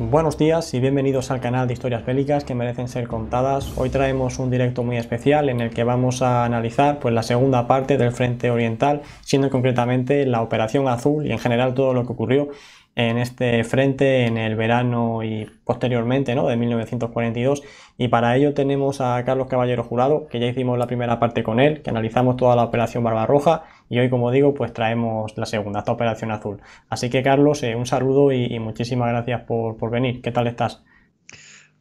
Buenos días y bienvenidos al canal de historias bélicas que merecen ser contadas. Hoy traemos un directo muy especial en el que vamos a analizar pues, la segunda parte del Frente Oriental, siendo concretamente la Operación Azul y en general todo lo que ocurrió en este frente en el verano y posteriormente ¿no? de 1942 y para ello tenemos a Carlos Caballero Jurado que ya hicimos la primera parte con él que analizamos toda la operación Barbarroja y hoy como digo pues traemos la segunda, esta operación azul así que Carlos eh, un saludo y, muchísimas gracias por, venir, ¿qué tal estás?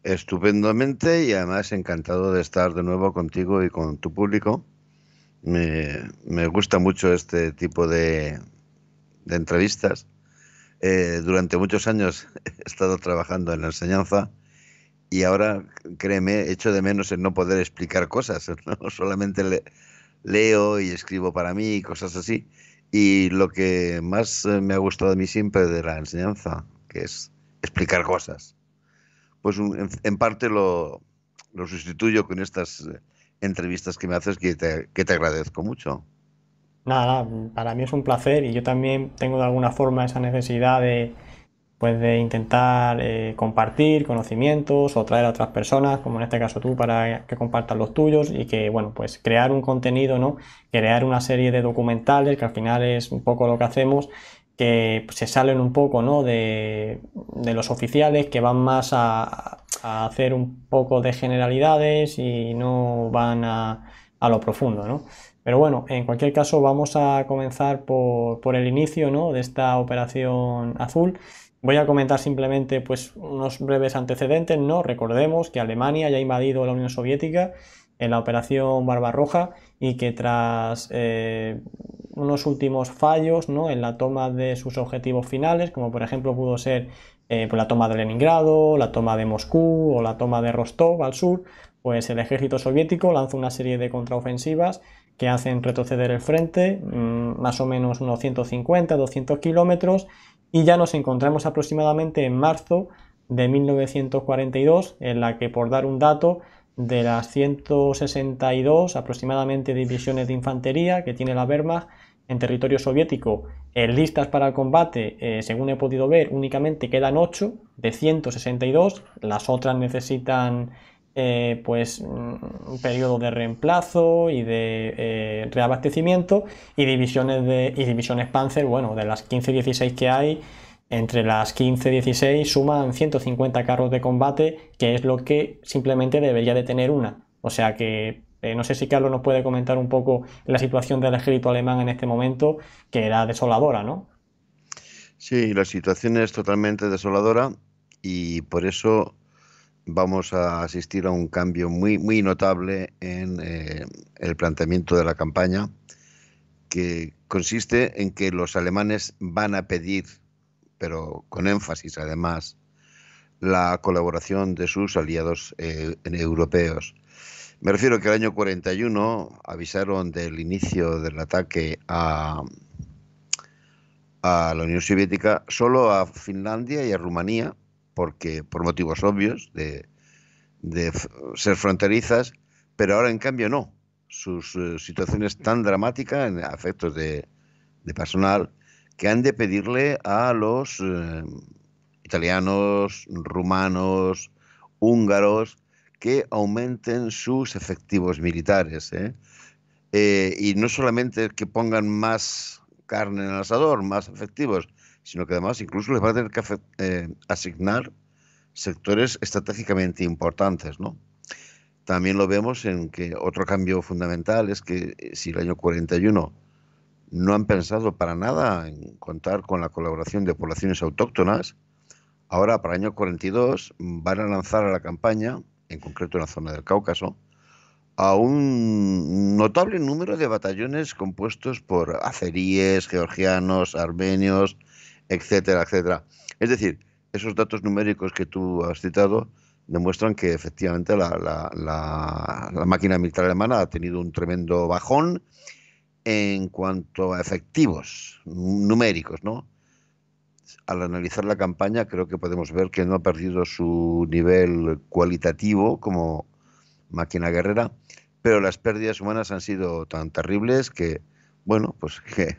Estupendamente y además encantado de estar de nuevo contigo y con tu público me, gusta mucho este tipo de entrevistas eh, durante muchos años he estado trabajando en la enseñanza y ahora, créeme, echo de menos en no poder explicar cosas, solamente leo y escribo para mí, y cosas así. Y lo que más eh, me ha gustado a mí siempre de la enseñanza, que es explicar cosas, pues en, parte lo, sustituyo con estas eh, entrevistas que me haces que te agradezco mucho nada, para mí es un placer y yo también tengo de alguna forma esa necesidad de, pues de intentar eh, compartir conocimientos o traer a otras personas, como en este caso tú, para que compartan los tuyos y que, bueno, pues crear un contenido, ¿no? Crear una serie de documentales, que al final es un poco lo que hacemos, que pues, se salen un poco, ¿no? De, los oficiales, que van más a, a, hacer un poco de generalidades y no van a, a lo profundo, ¿no? Pero bueno, en cualquier caso vamos a comenzar por, el inicio de esta operación azul. Voy a comentar simplemente pues, unos breves antecedentes. ¿no? Recordemos que Alemania ya ha invadido la Unión Soviética en la operación Barbarroja y que tras eh, unos últimos fallos en la toma de sus objetivos finales, como por ejemplo pudo ser eh, pues, la toma de Leningrado, la toma de Moscú o la toma de Rostov al sur, pues el ejército soviético lanzó una serie de contraofensivas que hacen retroceder el frente, mm, más o menos unos 150, 200 kilómetros, y ya nos encontramos aproximadamente en marzo de 1942, en la que, por dar un dato, de las 162 aproximadamente divisiones de infantería que tiene la Wehrmacht en territorio soviético, en listas para el combate, eh, según he podido ver, únicamente quedan 8 de 162, las otras necesitan eh, pues mm, un periodo de reemplazo y de eh, reabastecimiento y divisiones de y divisiones Panzer, bueno, de las 15-16 que hay, entre las 15-16 suman 150 carros de combate, que es lo que simplemente debería de tener una. O sea que eh, no sé si Carlos nos puede comentar un poco la situación del ejército alemán en este momento, que era desoladora, ¿no? Sí, la situación es totalmente desoladora y por eso vamos a asistir a un cambio muy, muy notable en eh, el planteamiento de la campaña, que consiste en que los alemanes van a pedir, pero con énfasis además, la colaboración de sus aliados eh, europeos. Me refiero que el año 41 avisaron del inicio del ataque a, a la Unión Soviética solo a Finlandia y a Rumanía, porque por motivos obvios de, ser fronterizas, pero ahora en cambio no. Sus situación eh, situaciones tan dramática en afectos de, personal que han de pedirle a los eh, italianos, rumanos, húngaros, que aumenten sus efectivos militares. ¿eh? y no solamente que pongan más carne en el asador, más efectivos, sino que además incluso les va a tener que eh, asignar sectores estratégicamente importantes, ¿no? También lo vemos en que otro cambio fundamental es que eh, si el año 41 no han pensado para nada en contar con la colaboración de poblaciones autóctonas, ahora para el año 42 van a lanzar a la campaña, en concreto en la zona del Cáucaso, a un notable número de batallones compuestos por azeríes, georgianos, armenios, etcétera, etcétera. Es decir, esos datos numéricos que tú has citado demuestran que efectivamente la, la máquina militar alemana ha tenido un tremendo bajón en cuanto a efectivos numéricos, ¿no? Al analizar la campaña creo que podemos ver que no ha perdido su nivel cualitativo como máquina guerrera, pero las pérdidas humanas han sido tan terribles que bueno, pues que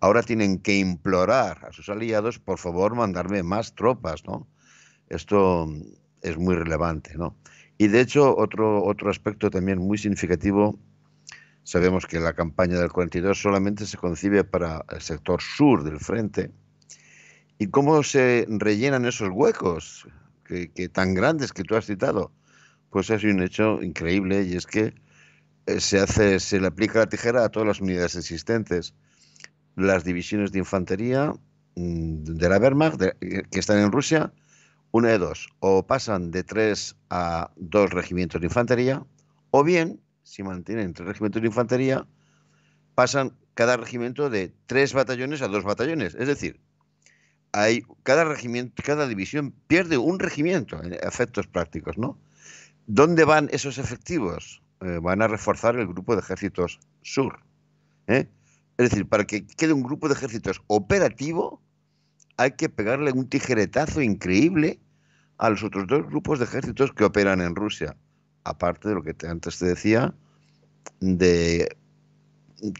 ahora tienen que implorar a sus aliados, por favor, mandarme más tropas, ¿no? Esto es muy relevante, ¿no? Y de hecho, otro, otro aspecto también muy significativo, sabemos que la campaña del 42 solamente se concibe para el sector sur del frente, ¿y cómo se rellenan esos huecos que, tan grandes que tú has citado? Pues es un hecho increíble y es que eh, se, hace, se le aplica la tijera a todas las unidades existentes. Las divisiones de infantería mm, de la Wehrmacht, eh, que están en Rusia, una de dos, o pasan de tres a dos regimientos de infantería, o bien, si mantienen tres regimientos de infantería, pasan cada regimiento de tres batallones a dos batallones. Es decir, hay, cada regimiento, cada división pierde un regimiento en efectos prácticos, ¿no? ¿Dónde van esos efectivos? Eh, van a reforzar el grupo de ejércitos sur. ¿eh? Es decir, para que quede un grupo de ejércitos operativo, hay que pegarle un tijeretazo increíble a los otros dos grupos de ejércitos que operan en Rusia. Aparte de lo que antes te decía, de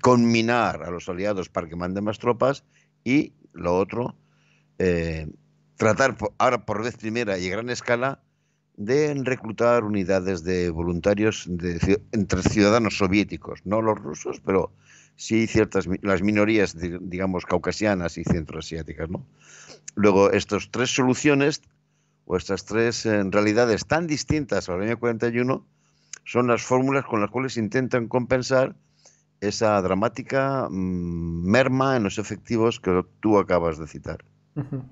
conminar a los aliados para que manden más tropas y lo otro, eh, tratar ahora por vez primera y a gran escala de reclutar unidades de voluntarios entre ciudadanos soviéticos, no los rusos, pero sí ciertas las minorías digamos caucasianas y centroasiáticas, ¿no? Luego estas tres soluciones o estas tres eh, realidades tan distintas al año 41 son las fórmulas con las cuales intentan compensar esa dramática mm, merma en los efectivos que tú acabas de citar.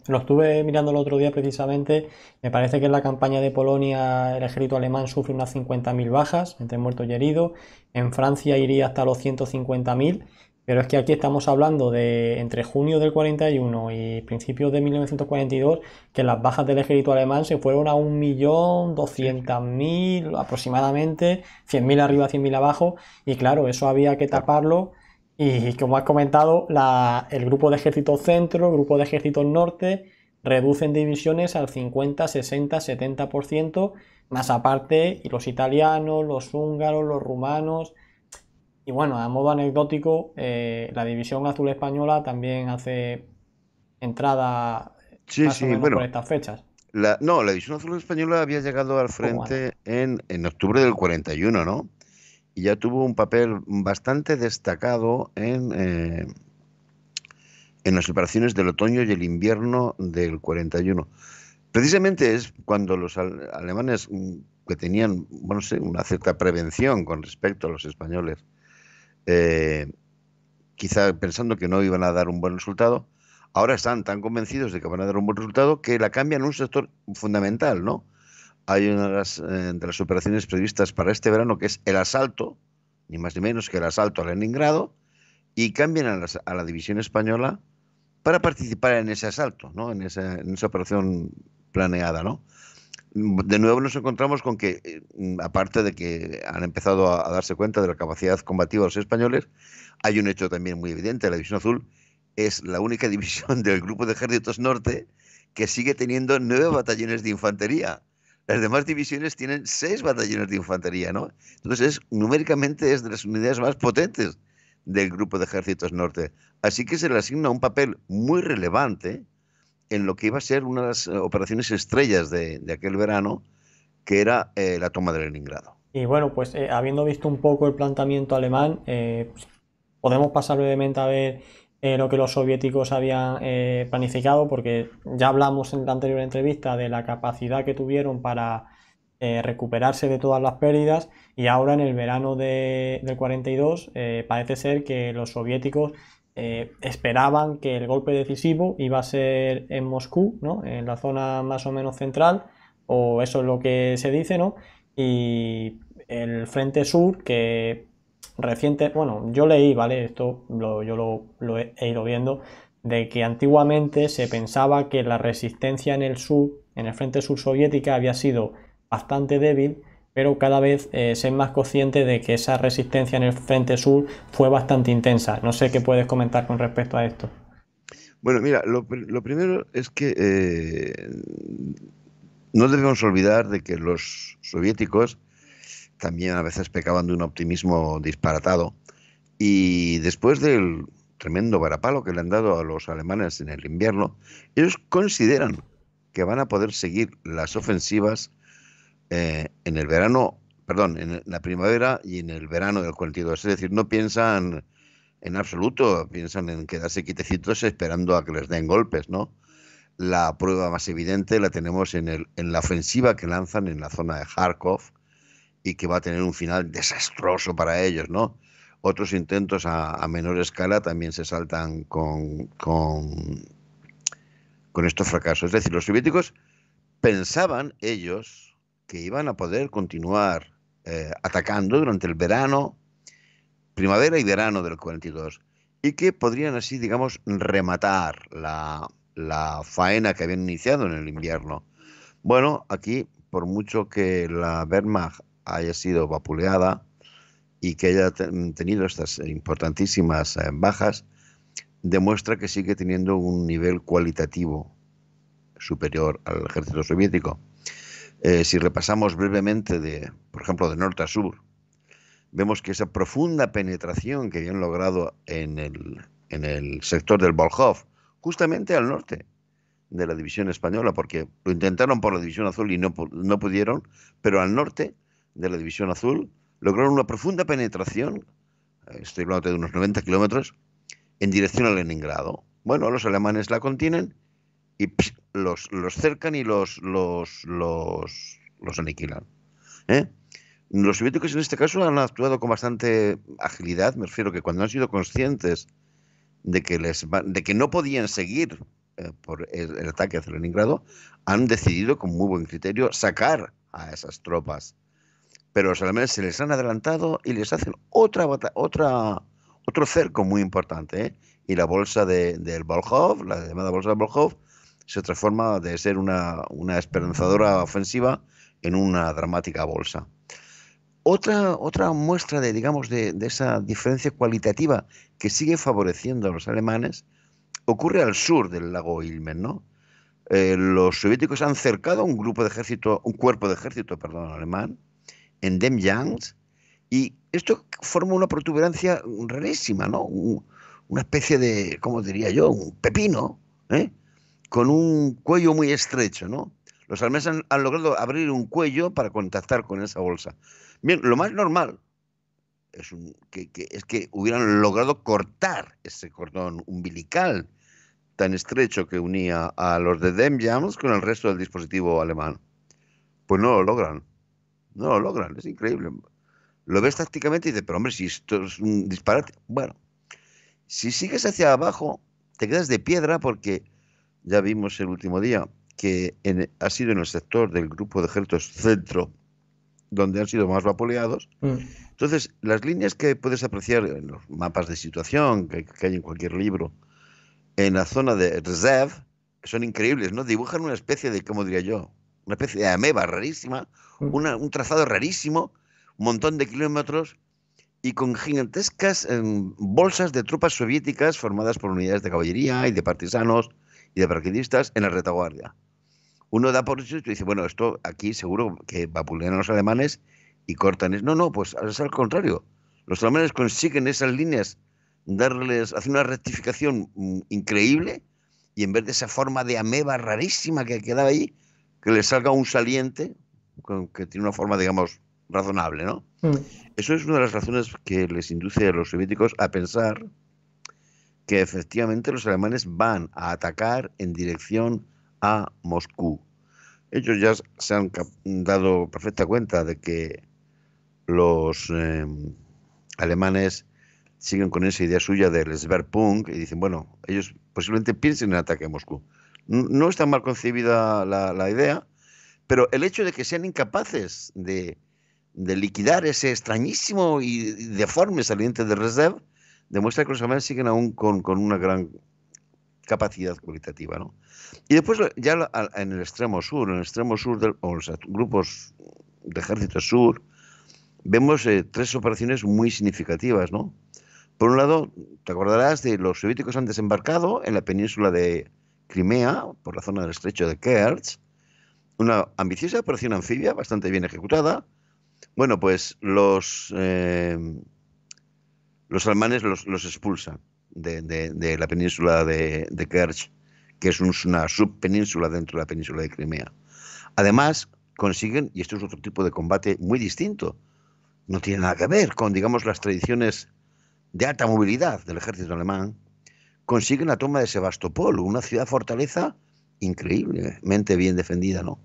Lo estuve mirando el otro día precisamente. Me parece que en la campaña de Polonia el ejército alemán sufre unas 50.000 bajas, entre muertos y heridos. En Francia iría hasta los 150.000. Pero es que aquí estamos hablando de entre junio del 41 y principios de 1942, que las bajas del ejército alemán se fueron a 1.200.000 aproximadamente, 100.000 arriba, 100.000 abajo. Y claro, eso había que taparlo y como has comentado, el grupo de ejército centro, el grupo de ejército norte, reducen divisiones al 50, 60, 70%, más aparte y los italianos, los húngaros, los rumanos. Y bueno, a modo anecdótico, eh, la división azul española también hace entrada por estas fechas. no, la división azul española había llegado al frente en, en octubre del 41, ¿no? y ya tuvo un papel bastante destacado en, eh, en las operaciones del otoño y el invierno del 41. Precisamente es cuando los alemanes mm, que tenían bueno, sé, una cierta prevención con respecto a los españoles, eh, quizá pensando que no iban a dar un buen resultado, ahora están tan convencidos de que van a dar un buen resultado que la cambian un sector fundamental, ¿no? hay una eh, de las, operaciones previstas para este verano que es el asalto, ni más ni menos que el asalto a Leningrado, y cambian a la, división española para participar en ese asalto, ¿no? en, esa, operación planeada. ¿no? De nuevo nos encontramos con que, eh, aparte de que han empezado a, a darse cuenta de la capacidad combativa de los españoles, hay un hecho también muy evidente, la División Azul es la única división del Grupo de Ejércitos Norte que sigue teniendo nueve batallones de infantería las demás divisiones tienen seis batallones de infantería, ¿no? Entonces, numéricamente es de las unidades más potentes del grupo de ejércitos norte. Así que se le asigna un papel muy relevante en lo que iba a ser una de las eh, operaciones estrellas de, aquel verano, que era eh, la toma de Leningrado. Y bueno, pues eh, habiendo visto un poco el planteamiento alemán, pues, podemos pasar brevemente a ver eh, lo que los soviéticos habían eh, planificado, porque ya hablamos en la anterior entrevista de la capacidad que tuvieron para eh, recuperarse de todas las pérdidas y ahora en el verano del 42 parece ser que los soviéticos esperaban que el golpe decisivo iba a ser en Moscú, en la zona más o menos central, o eso es lo que se dice, ¿no? y el Frente Sur, que reciente, bueno, yo leí, ¿vale? Esto yo lo, he, ido viendo, de que antiguamente se pensaba que la resistencia en el sur, en el frente sur soviética, había sido bastante débil, pero cada vez eh, se es más consciente de que esa resistencia en el frente sur fue bastante intensa. No sé qué puedes comentar con respecto a esto. Bueno, mira, lo, primero es que eh, no debemos olvidar de que los soviéticos también a veces pecaban de un optimismo disparatado. Y después del tremendo varapalo que le han dado a los alemanes en el invierno, ellos consideran que van a poder seguir las ofensivas eh, en el verano, perdón, en la primavera y en el verano del 42. Es decir, no piensan en absoluto, piensan en quedarse quitecitos esperando a que les den golpes, ¿no? La prueba más evidente la tenemos en, en la ofensiva que lanzan en la zona de Kharkov, y que va a tener un final desastroso para ellos, ¿no? Otros intentos a, menor escala también se saltan con, con, estos fracasos. Es decir, los soviéticos pensaban ellos que iban a poder continuar eh, atacando durante el verano, primavera y verano del 42, y que podrían así, digamos, rematar la, la faena que habían iniciado en el invierno. Bueno, aquí, por mucho que la Wehrmacht haya sido vapuleada y que haya tenido estas importantísimas eh, bajas, demuestra que sigue teniendo un nivel cualitativo superior al ejército soviético. Eh, si repasamos brevemente, de, por ejemplo, de norte a sur, vemos que esa profunda penetración que habían logrado en el, sector del Volkhov, justamente al norte de la división española, porque lo intentaron por la división azul y no, no pudieron, pero al norte de la División Azul lograron una profunda penetración, estoy hablando de unos 90 kilómetros, en dirección a Leningrado. Bueno, los alemanes la contienen y los, cercan y los, los, los, aniquilan. ¿eh? Los soviéticos en este caso han actuado con bastante agilidad, me refiero que cuando han sido conscientes de que, les de que no podían seguir eh, por el, el, ataque hacia Leningrado, han decidido con muy buen criterio sacar a esas tropas pero los alemanes se les han adelantado y les hacen otra otra otro cerco muy importante. ¿eh? Y la bolsa de, del Volkhov, la llamada bolsa del Volkhov, se transforma de ser una, esperanzadora ofensiva en una dramática bolsa. Otra, otra muestra de, digamos, de, esa diferencia cualitativa que sigue favoreciendo a los alemanes ocurre al sur del lago Ilmen. ¿no? Eh, los soviéticos han cercado un grupo de ejército, un cuerpo de ejército perdón, alemán, en Demjans, y esto forma una protuberancia rarísima, ¿no? una especie de, ¿cómo diría yo? Un pepino, ¿eh? Con un cuello muy estrecho, ¿no? Los alemanes han, logrado abrir un cuello para contactar con esa bolsa. Bien, lo más normal es, un, que, es que hubieran logrado cortar ese cordón umbilical tan estrecho que unía a los de Demjams con el resto del dispositivo alemán. Pues no lo logran. No lo logran, es increíble. Lo ves tácticamente y dices, pero hombre, si esto es un disparate. Bueno, si sigues hacia abajo, te quedas de piedra porque ya vimos el último día que ha sido en el sector del grupo de ejércitos centro donde han sido más vapuleados. Mm. Entonces, las líneas que puedes apreciar en los mapas de situación que, hay en cualquier libro, en la zona de Rzev, son increíbles, ¿no? Dibujan una especie de, ¿cómo diría yo? Una especie de ameba rarísima Mm. un trazado rarísimo, un montón de kilómetros, y con gigantescas em, bolsas de tropas soviéticas formadas por unidades de caballería y de partisanos y de partidistas en la retaguardia. Uno da por hecho y dice, bueno, esto aquí seguro que vapulean a los alemanes y cortan. No, no, pues es al contrario. Los alemanes consiguen esas líneas, darles, hacen una rectificación mm, increíble y en vez de esa forma de ameba rarísima que quedaba ahí, que le salga un saliente, que tiene una forma, digamos, razonable, ¿no? Mm. Eso es una de las razones que les induce a los soviéticos a pensar que efectivamente los alemanes van a atacar en dirección a Moscú. Ellos ya se han dado perfecta cuenta de que los em, alemanes siguen con esa idea suya del Punk y dicen, bueno, ellos posiblemente piensen en ataque a Moscú. No, está mal concebida la, la idea, pero el hecho de que sean incapaces de, liquidar ese extrañísimo y deforme saliente de Reserve demuestra que los alemanes siguen aún con, una gran capacidad cualitativa. ¿no? Y después, ya en el extremo sur, en el extremo sur, de los grupos de ejército sur, vemos eh, tres operaciones muy significativas. ¿no? Por un lado, te acordarás de los soviéticos han desembarcado en la península de Crimea, por la zona del estrecho de Kerch, una ambiciosa operación anfibia bastante bien ejecutada. Bueno, pues los, eh, los alemanes los, expulsan de, la península de, de Kerch, que es una subpenínsula dentro de la península de Crimea. Además, consiguen, y esto es otro tipo de combate muy distinto, no tiene nada que ver con, digamos, las tradiciones de alta movilidad del ejército alemán, consiguen la toma de Sebastopol, una ciudad fortaleza increíblemente bien defendida, ¿no?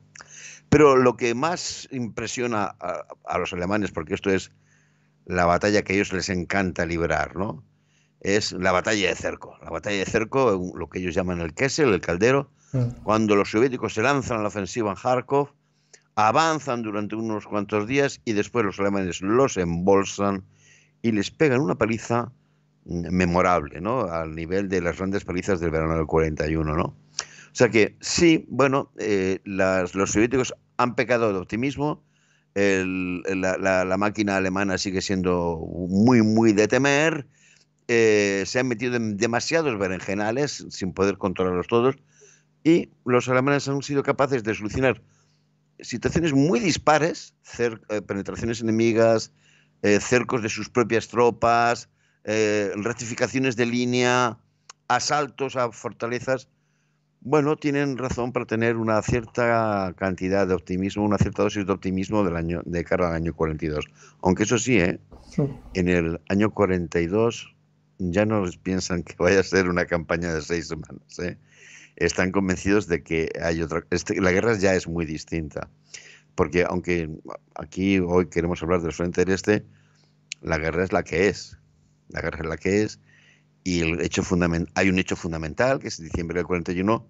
Pero lo que más impresiona a, los alemanes, porque esto es la batalla que a ellos les encanta librar, ¿no? Es la batalla de cerco. La batalla de cerco, lo que ellos llaman el Kessel, el caldero, ah. cuando los soviéticos se lanzan a la ofensiva en Kharkov, avanzan durante unos cuantos días y después los alemanes los embolsan y les pegan una paliza memorable, ¿no? Al nivel de las grandes palizas del verano del 41, ¿no? O sea que sí, bueno, eh, los soviéticos han pecado de optimismo, la, máquina alemana sigue siendo muy, muy de temer, eh, se han metido en demasiados berenjenales sin poder controlarlos todos y los alemanes han sido capaces de solucionar situaciones muy dispares, eh, penetraciones enemigas, cercos de sus propias tropas, rectificaciones de línea, asaltos a fortalezas, bueno, tienen razón para tener una cierta cantidad de optimismo, una cierta dosis de optimismo del año, de cara al año 42. Aunque eso sí, ¿eh? en el año 42 ya no piensan que vaya a ser una campaña de seis semanas. ¿eh? Están convencidos de que hay otra. Este, la guerra ya es muy distinta. Porque aunque aquí hoy queremos hablar del frente del este, la guerra es la que es. La guerra es la que es y el hecho hay un hecho fundamental, que es en diciembre del 41,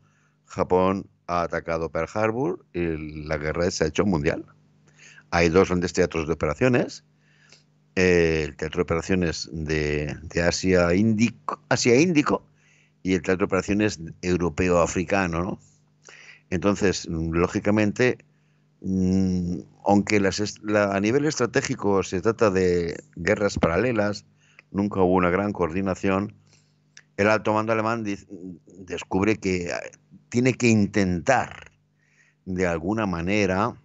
Japón ha atacado Pearl Harbor y la guerra se ha hecho mundial. Hay dos grandes teatros de operaciones. Eh, el teatro de operaciones de, Asia, Índico, Asia Índico y el teatro de operaciones europeo-africano. ¿no? Entonces, lógicamente, mm, aunque las a nivel estratégico se trata de guerras paralelas, nunca hubo una gran coordinación el alto mando alemán descubre que eh, tiene que intentar de alguna manera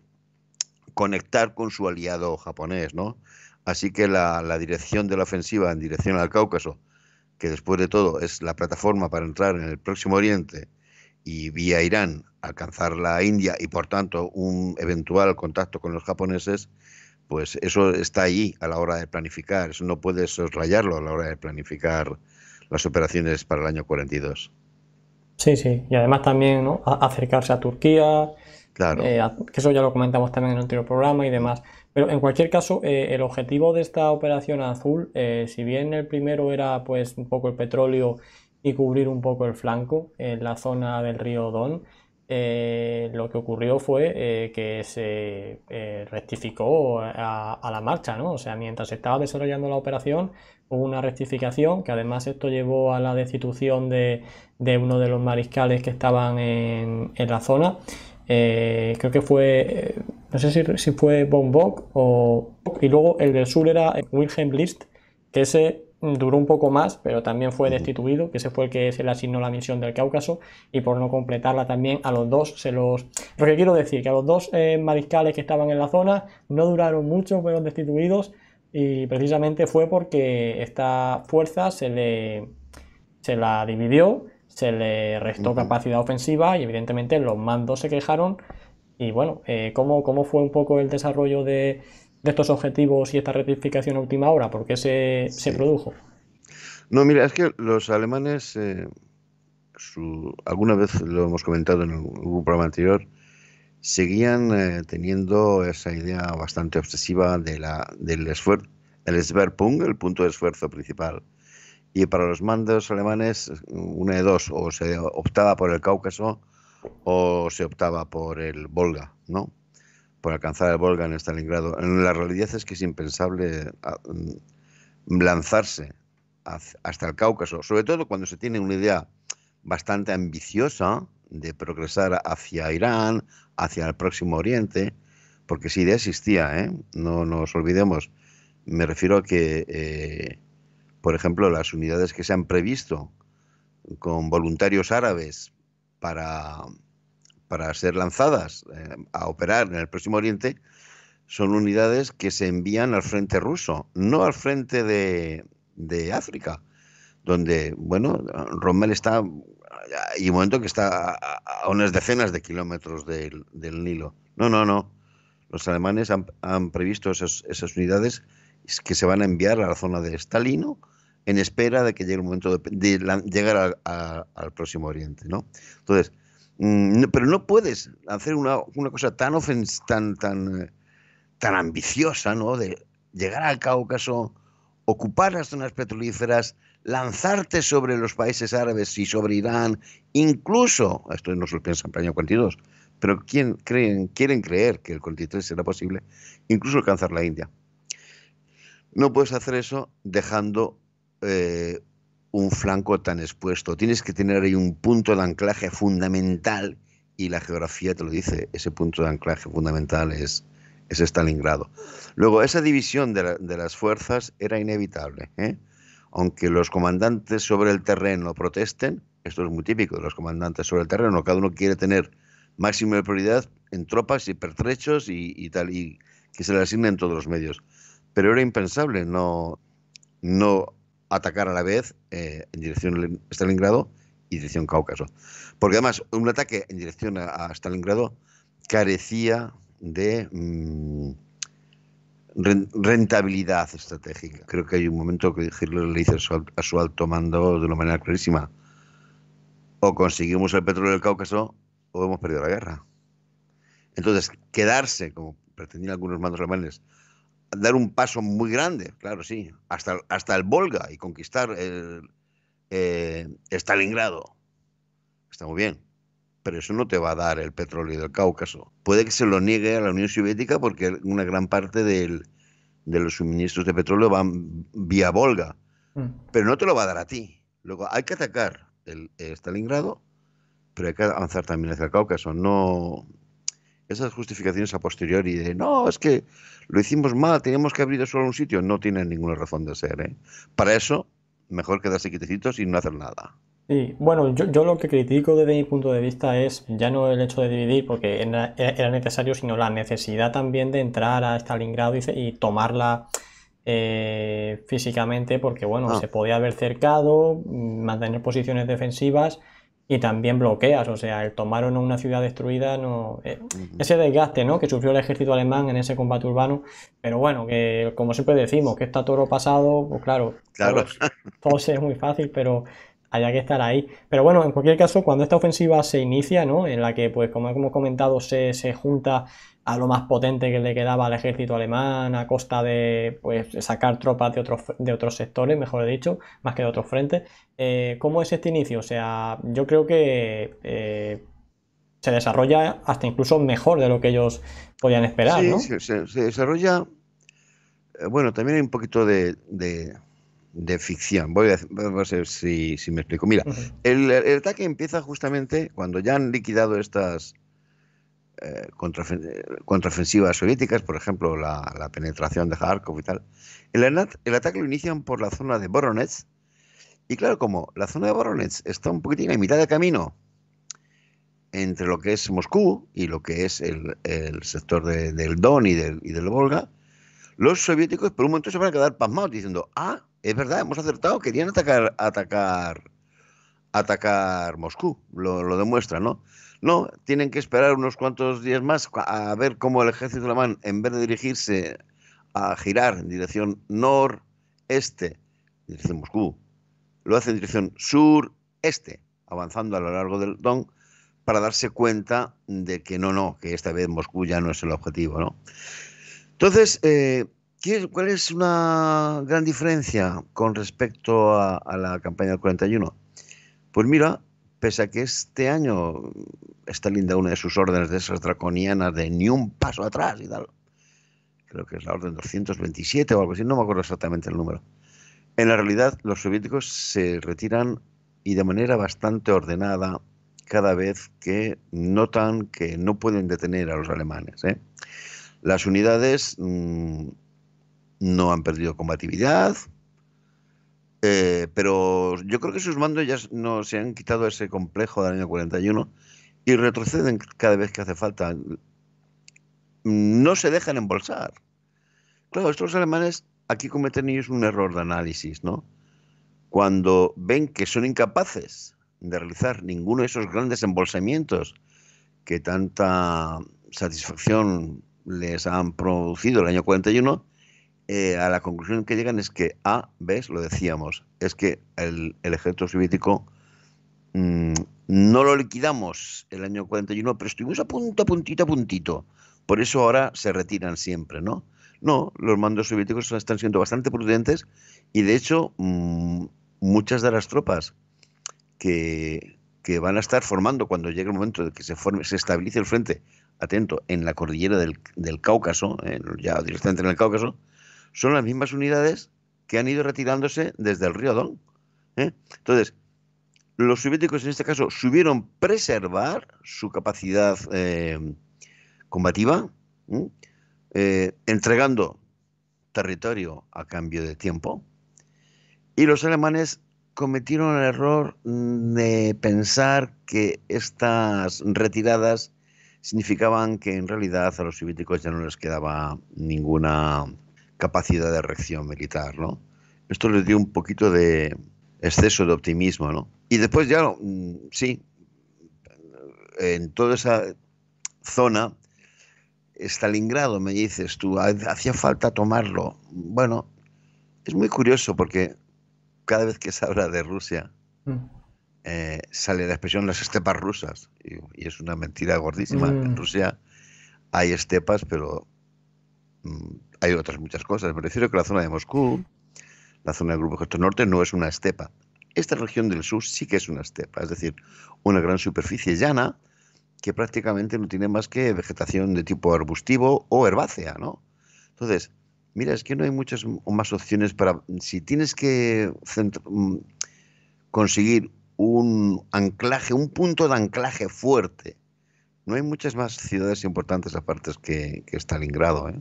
conectar con su aliado japonés, ¿no? Así que la, dirección de la ofensiva en dirección al Cáucaso, que después de todo es la plataforma para entrar en el Próximo Oriente y vía Irán alcanzar la India y por tanto un eventual contacto con los japoneses, pues eso está ahí a la hora de planificar, eso no puede subrayarlo a la hora de planificar las operaciones para el año 42. Sí, sí, y además también acercarse a Turquía, claro. Eh, que eso ya lo comentamos también en el anterior programa y demás. Pero en cualquier caso, eh, el objetivo de esta operación azul, eh, si bien el primero era pues un poco el petróleo y cubrir un poco el flanco en la zona del río Don, lo que ocurrió fue que se rectificó a, la marcha, ¿no? O sea, mientras se estaba desarrollando la operación, una rectificación, que además esto llevó a la destitución de, uno de los mariscales que estaban en, la zona. Eh, creo que fue, eh, no sé si, si fue Bock o... Y luego el del sur era Wilhelm List, que ese duró un poco más, pero también fue destituido, que ese fue el que se le asignó la misión del Cáucaso, y por no completarla también a los dos se los... Lo que quiero decir, que a los dos eh, mariscales que estaban en la zona no duraron mucho, fueron destituidos, y precisamente fue porque esta fuerza se le se la dividió, se le restó capacidad ofensiva y evidentemente los mandos se quejaron. Y bueno, eh, ¿cómo, fue un poco el desarrollo de, estos objetivos y esta rectificación a última hora? ¿Por qué se, se produjo? No, mira, es que los alemanes, eh, su, alguna vez lo hemos comentado en un programa anterior, seguían eh, teniendo esa idea bastante obsesiva del esfuerzo, el el punto de esfuerzo principal. Y para los mandos alemanes, una de dos, o se optaba por el Cáucaso o se optaba por el Volga, ¿no? Por alcanzar el Volga en Stalingrado. La realidad es que es impensable ah, mm, lanzarse hasta el Cáucaso, sobre todo cuando se tiene una idea bastante ambiciosa de progresar hacia Irán, hacia el Próximo Oriente, porque si idea existía, ¿eh? no nos olvidemos. Me refiero a que, eh, por ejemplo, las unidades que se han previsto con voluntarios árabes para, para ser lanzadas eh, a operar en el Próximo Oriente son unidades que se envían al frente ruso, no al frente de, de África, donde, bueno, Rommel está y un momento que está a, unas decenas de kilómetros del, del, Nilo. No, no, no. Los alemanes han, han previsto esas, esas, unidades que se van a enviar a la zona de Stalino en espera de que llegue el momento de, llegar al próximo Oriente, ¿no? Entonces, mm, pero no puedes hacer una, una cosa tan, ofens tan, tan, eh, tan ambiciosa, ¿no? De llegar al Cáucaso, ocupar las zonas petrolíferas, lanzarte sobre los países árabes y sobre Irán, incluso, esto no se lo piensan para el año 42, pero ¿quién quieren creer que el 43 será posible, incluso alcanzar la India. No puedes hacer eso dejando eh, un flanco tan expuesto. Tienes que tener ahí un punto de anclaje fundamental y la geografía te lo dice, ese punto de anclaje fundamental es, es Stalingrado. Luego, esa división de, las fuerzas era inevitable. ¿eh? aunque los comandantes sobre el terreno protesten, esto es muy típico de los comandantes sobre el terreno, cada uno quiere tener máxima prioridad en tropas y pertrechos y, tal, y que se le asignen todos los medios. Pero era impensable no, no atacar a la vez eh, en dirección a Stalingrado y dirección Cáucaso. Porque además un ataque en dirección a Stalingrado carecía de, mm, rentabilidad estratégica. Creo que hay un momento que Hitler le dice a su alto mando de una manera clarísima, o conseguimos el petróleo del Cáucaso o hemos perdido la guerra. Entonces, quedarse, como pretendían algunos mandos alemanes, dar un paso muy grande, claro, sí, hasta, hasta el Volga y conquistar el, eh, Stalingrado. Está muy bien, pero eso no te va a dar el petróleo del Cáucaso. Puede que se lo niegue a la Unión Soviética porque una gran parte de los suministros de petróleo van vía Volga, mm. pero no te lo va a dar a ti. Luego hay que atacar el, eh, Stalingrado, pero hay que avanzar también hacia el Cáucaso. No esas justificaciones a posteriori de no, es que lo hicimos mal, teníamos que abrir solo un sitio, no tienen ninguna razón de ser. ¿eh? Para eso, mejor quedarse quietecitos y no hacer nada bueno, yo, yo, lo que critico desde mi punto de vista es ya no el hecho de dividir porque e, era, necesario, sino la necesidad también de entrar a Stalingrado y, tomarla eh, físicamente porque, bueno, ah. se podía haber cercado, mantener posiciones defensivas y también bloqueas, o sea, el tomar una ciudad destruida, no eh, ese desgaste ¿no? que sufrió el ejército alemán en ese combate urbano, pero bueno, que como siempre decimos, que está todo lo pasado, pues claro, claro. Todo, se es muy fácil, pero haya que estar ahí. Pero bueno, en cualquier caso, cuando esta ofensiva se inicia, ¿no? En la que, pues como hemos comentado, se, junta a lo más potente que le quedaba al ejército alemán, a costa pues, de sacar tropas de otros, de otros sectores, mejor dicho, más que de otros frentes. Eh, ¿Cómo es este inicio? O sea, yo creo que eh, se desarrolla hasta incluso mejor de lo que ellos podían esperar. ¿no? Sí, se, desarrolla, eh, bueno, también hay un poquito de de ficción. Voy a, ver si, me explico. Mira, el, ataque empieza justamente cuando ya han liquidado estas eh, eh, contraofensivas soviéticas, por ejemplo, la, penetración de Kharkov y tal. El, ataque lo inician por la zona de Voronezh. Y claro, como la zona de Voronezh está un poquitín en mitad de camino entre lo que es Moscú y lo que es el, sector del Don y del, y del Volga, los soviéticos por un momento se van a quedar pasmados diciendo, ah, es verdad, hemos acertado, querían atacar, atacar, atacar Moscú, lo, demuestra, ¿no? No, tienen que esperar unos cuantos días más a ver cómo el ejército alemán, en vez de dirigirse a girar en dirección noreste, en dirección Moscú, lo hace en dirección sureste, avanzando a lo largo del Don, para darse cuenta de que no, no, que esta vez Moscú ya no es el objetivo, ¿no? Entonces, eh, ¿Cuál es una gran diferencia con respecto a, la campaña del 41? Pues mira, pese a que este año está linda una de sus órdenes de esas draconianas de ni un paso atrás y tal, creo que es la orden 227 o algo así, no me acuerdo exactamente el número. En la realidad, los soviéticos se retiran y de manera bastante ordenada cada vez que notan que no pueden detener a los alemanes. ¿eh? Las unidades mm, no han perdido combatividad, eh, pero yo creo que sus mandos ya no, se han quitado ese complejo del año 41 y retroceden cada vez que hace falta. No se dejan embolsar. Claro, estos alemanes aquí cometen ellos un error de análisis, ¿no? Cuando ven que son incapaces de realizar ninguno de esos grandes embolsamientos que tanta satisfacción les han producido el año 41, eh, a la conclusión que llegan es que A, ¿ves? Lo decíamos, es que el, ejército soviético mm, no lo liquidamos el año 41, pero estuvimos a punto, a puntito, a puntito. Por eso ahora se retiran siempre, ¿no? No, los mandos soviéticos están siendo bastante prudentes y de hecho mm, muchas de las tropas que, van a estar formando cuando llegue el momento de que se, forme, se estabilice el frente, atento, en la cordillera del, Cáucaso, ya directamente en el Cáucaso, son las mismas unidades que han ido retirándose desde el río Don. ¿eh? Entonces, los soviéticos en este caso subieron preservar su capacidad eh, combativa, eh, entregando territorio a cambio de tiempo. Y los alemanes cometieron el error de pensar que estas retiradas significaban que en realidad a los soviéticos ya no les quedaba ninguna capacidad de reacción militar, ¿no? Esto le dio un poquito de exceso de optimismo, ¿no? Y después ya, mm, sí, en toda esa zona, Stalingrado, me dices tú, hacía falta tomarlo. Bueno, es muy curioso porque cada vez que se habla de Rusia, mm. eh, sale la expresión las estepas rusas. Y, es una mentira gordísima. Mm. En Rusia hay estepas, pero hay otras muchas cosas. Me refiero que la zona de Moscú, la zona del Grupo Castro Norte, no es una estepa. Esta región del sur sí que es una estepa, es decir, una gran superficie llana que prácticamente no tiene más que vegetación de tipo arbustivo o herbácea, ¿no? Entonces, mira, es que no hay muchas más opciones para... Si tienes que mm, conseguir un anclaje, un punto de anclaje fuerte. No hay muchas más ciudades importantes aparte que, que Stalingrado. ¿eh?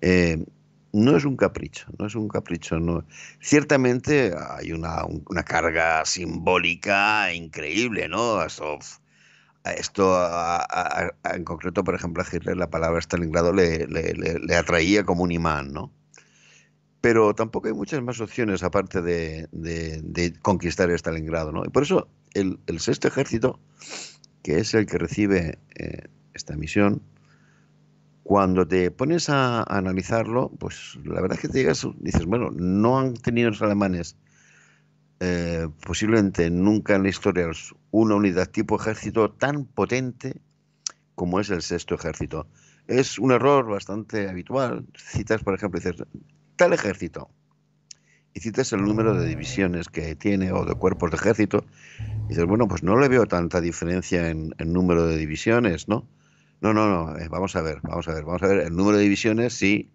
Eh, no es un capricho, no es un capricho. Ciertamente hay una, carga simbólica increíble, ¿no? Esto, en concreto, por ejemplo, a Hitler la palabra Stalingrado le, atraía como un imán, ¿no? Pero tampoco hay muchas más opciones aparte de, conquistar Stalingrado, ¿no? Y por eso el, sexto ejército, que es el que recibe eh, esta misión, cuando te pones a, analizarlo, pues la verdad es que te llegas, dices, bueno, no han tenido los alemanes eh, posiblemente nunca en la historia una unidad tipo ejército tan potente como es el sexto ejército. Es un error bastante habitual. Citas, por ejemplo, dices, tal ejército. Y citas el número de divisiones que tiene o de cuerpos de ejército. Y dices, bueno, pues no le veo tanta diferencia en número de divisiones, ¿no? No, no, no, eh, vamos a ver, vamos a ver, vamos a ver. El número de divisiones sí,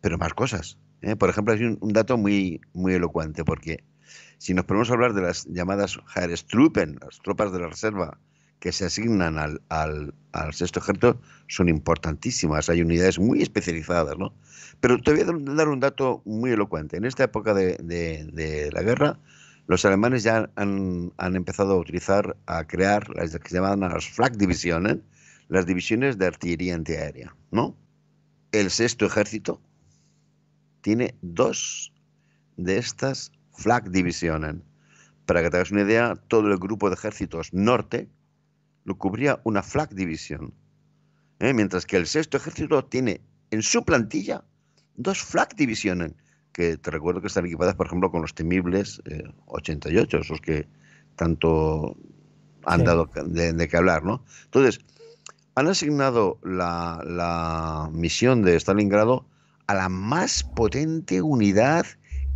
pero más cosas. ¿eh? Por ejemplo, hay un, dato muy, muy elocuente, porque si nos ponemos a hablar de las llamadas Heerestruppen, las tropas de la reserva, que se asignan al, sexto ejército, son importantísimas. Hay unidades muy especializadas, ¿no? Pero te voy a dar un dato muy elocuente. En esta época de, la guerra, los alemanes ya han, empezado a utilizar, a crear las que se llaman las Flak divisiones. ¿eh? las divisiones de artillería antiaérea, ¿no? El sexto ejército tiene dos de estas flag divisiones. Para que te hagas una idea, todo el grupo de ejércitos norte lo cubría una flag división, ¿eh? mientras que el sexto ejército tiene en su plantilla dos flag divisiones, que te recuerdo que están equipadas, por ejemplo, con los temibles 88, eh, esos que tanto han dado de, de qué hablar, ¿no? Entonces, han asignado la, misión de Stalingrado a la más potente unidad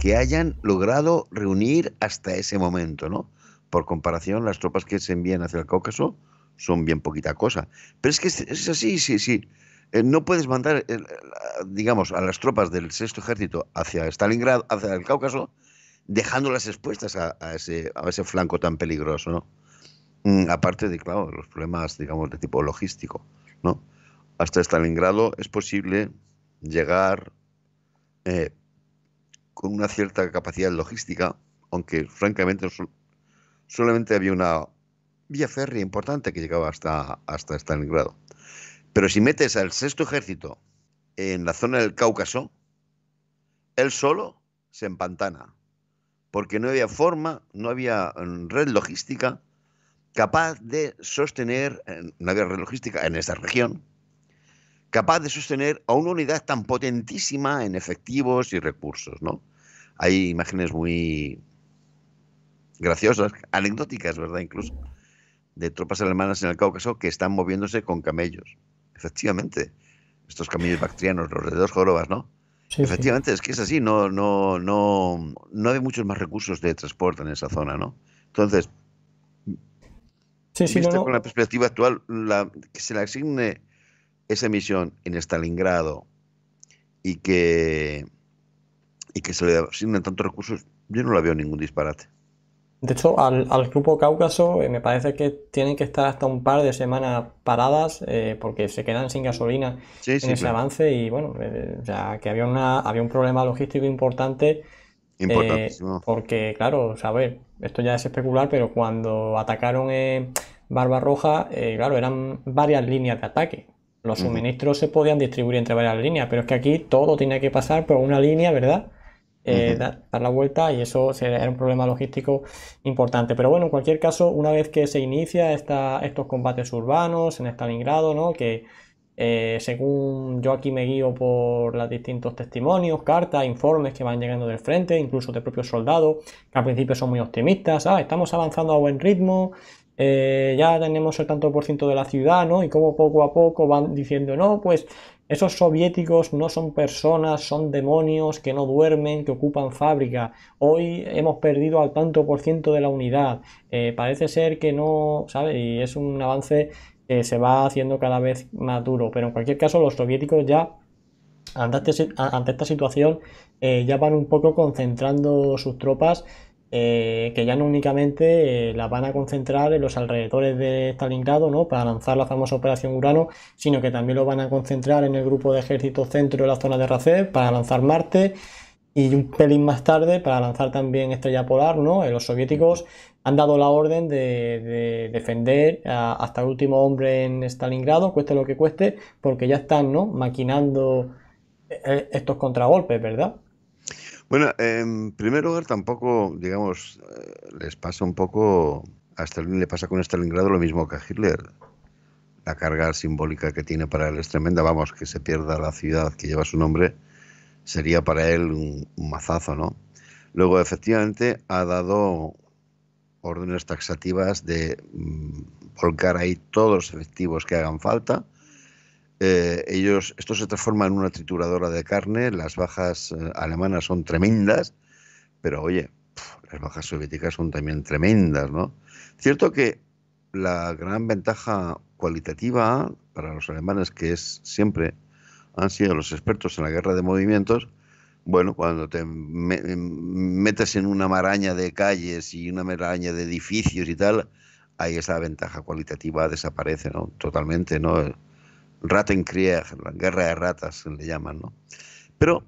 que hayan logrado reunir hasta ese momento, ¿no? Por comparación, las tropas que se envían hacia el Cáucaso son bien poquita cosa. Pero es que es así, sí, sí. Eh, no puedes mandar, eh, digamos, a las tropas del sexto ejército hacia Stalingrado, hacia el Cáucaso, dejándolas expuestas a, ese, a ese flanco tan peligroso, ¿no? Mm, aparte de, claro, los problemas, digamos, de tipo logístico, ¿no? Hasta Stalingrado es posible llegar eh, con una cierta capacidad logística, aunque francamente solamente había una vía férrea importante que llegaba hasta, hasta Stalingrado. Pero si metes al sexto ejército en la zona del Cáucaso, él solo se empantana, porque no había forma, no había mm, red logística capaz de sostener una guerra logística en esta región, capaz de sostener a una unidad tan potentísima en efectivos y recursos, ¿no? Hay imágenes muy graciosas, anecdóticas, ¿verdad? Incluso, de tropas alemanas en el Cáucaso que están moviéndose con camellos. Efectivamente, estos camellos bactrianos, los de dos jorobas, ¿no? Efectivamente, es que es así, no, no, no, no hay muchos más recursos de transporte en esa zona, ¿no? Entonces, con la perspectiva actual, que se le asigne esa misión en Stalingrado y que, y que se le asignen tantos recursos, yo no la veo ningún disparate. De hecho, al, al grupo Cáucaso eh, me parece que tienen que estar hasta un par de semanas paradas eh, porque se quedan sin gasolina en ese avance y bueno, ya eh, que había, una, había un problema logístico importante eh, porque, claro, a ver, esto ya es especular, pero cuando atacaron eh, Barbarroja, claro, eran varias líneas de ataque. Los suministros se podían distribuir entre varias líneas, pero es que aquí todo tenía que pasar por una línea, ¿verdad? Eh, dar, la vuelta y eso era un problema logístico importante. Pero bueno, en cualquier caso, una vez que se inicia estos combates urbanos en Stalingrado, ¿no? que eh, según yo aquí me guío por los distintos testimonios, cartas, informes que van llegando del frente, incluso de propios soldados, que al principio son muy optimistas, ah, estamos avanzando a buen ritmo, eh, ya tenemos el tanto por ciento de la ciudad, ¿no? Y como poco a poco van diciendo, no, pues esos soviéticos no son personas, son demonios que no duermen, que ocupan fábrica. Hoy hemos perdido al tanto por ciento de la unidad. Eh, parece ser que no, ¿sabes? Y es un avance se va haciendo cada vez más duro. Pero en cualquier caso, los soviéticos ya, ante, este esta situación, eh, ya van un poco concentrando sus tropas, eh, que ya no únicamente eh, las van a concentrar en los alrededores de Stalingrado, ¿no? Para lanzar la famosa Operación Urano, sino que también lo van a concentrar en el grupo de ejército centro de la zona de Racer para lanzar Marte y un pelín más tarde para lanzar también Estrella Polar, ¿no? los soviéticos han dado la orden de, defender hasta el último hombre en Stalingrado, cueste lo que cueste, porque ya están ¿no? maquinando eh, estos contragolpes, ¿verdad? Bueno, en primer lugar, tampoco, digamos, eh, les pasa un poco, a Stalin le pasa con Stalingrado lo mismo que a Hitler. La carga simbólica que tiene para él es tremenda, vamos, que se pierda la ciudad que lleva su nombre, sería para él un mazazo, ¿no? Luego, efectivamente, ha dado órdenes taxativas de mm, volcar ahí todos los efectivos que hagan falta. Eh, ellos, esto se transforma en una trituradora de carne, las bajas eh, alemanas son tremendas, pero oye, las bajas soviéticas son también tremendas, ¿no? Cierto que la gran ventaja cualitativa para los alemanes, que es siempre han sido los expertos en la guerra de movimientos, bueno, cuando te metes en una maraña de calles y una maraña de edificios y tal, ahí esa ventaja cualitativa desaparece, ¿no? Totalmente, ¿no? Rattenkrieg, la guerra de ratas le llaman, ¿no? Pero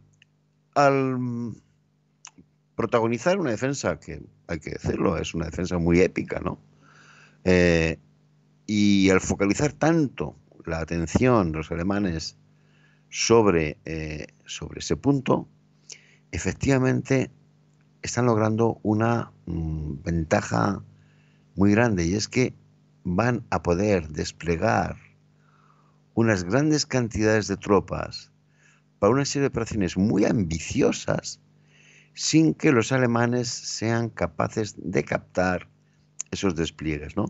al protagonizar una defensa, que hay que decirlo, es una defensa muy épica, ¿no? Eh, y al focalizar tanto la atención de los alemanes sobre, eh, sobre ese punto, efectivamente están logrando una mm, ventaja muy grande y es que van a poder desplegar unas grandes cantidades de tropas para una serie de operaciones muy ambiciosas sin que los alemanes sean capaces de captar esos despliegues. ¿no?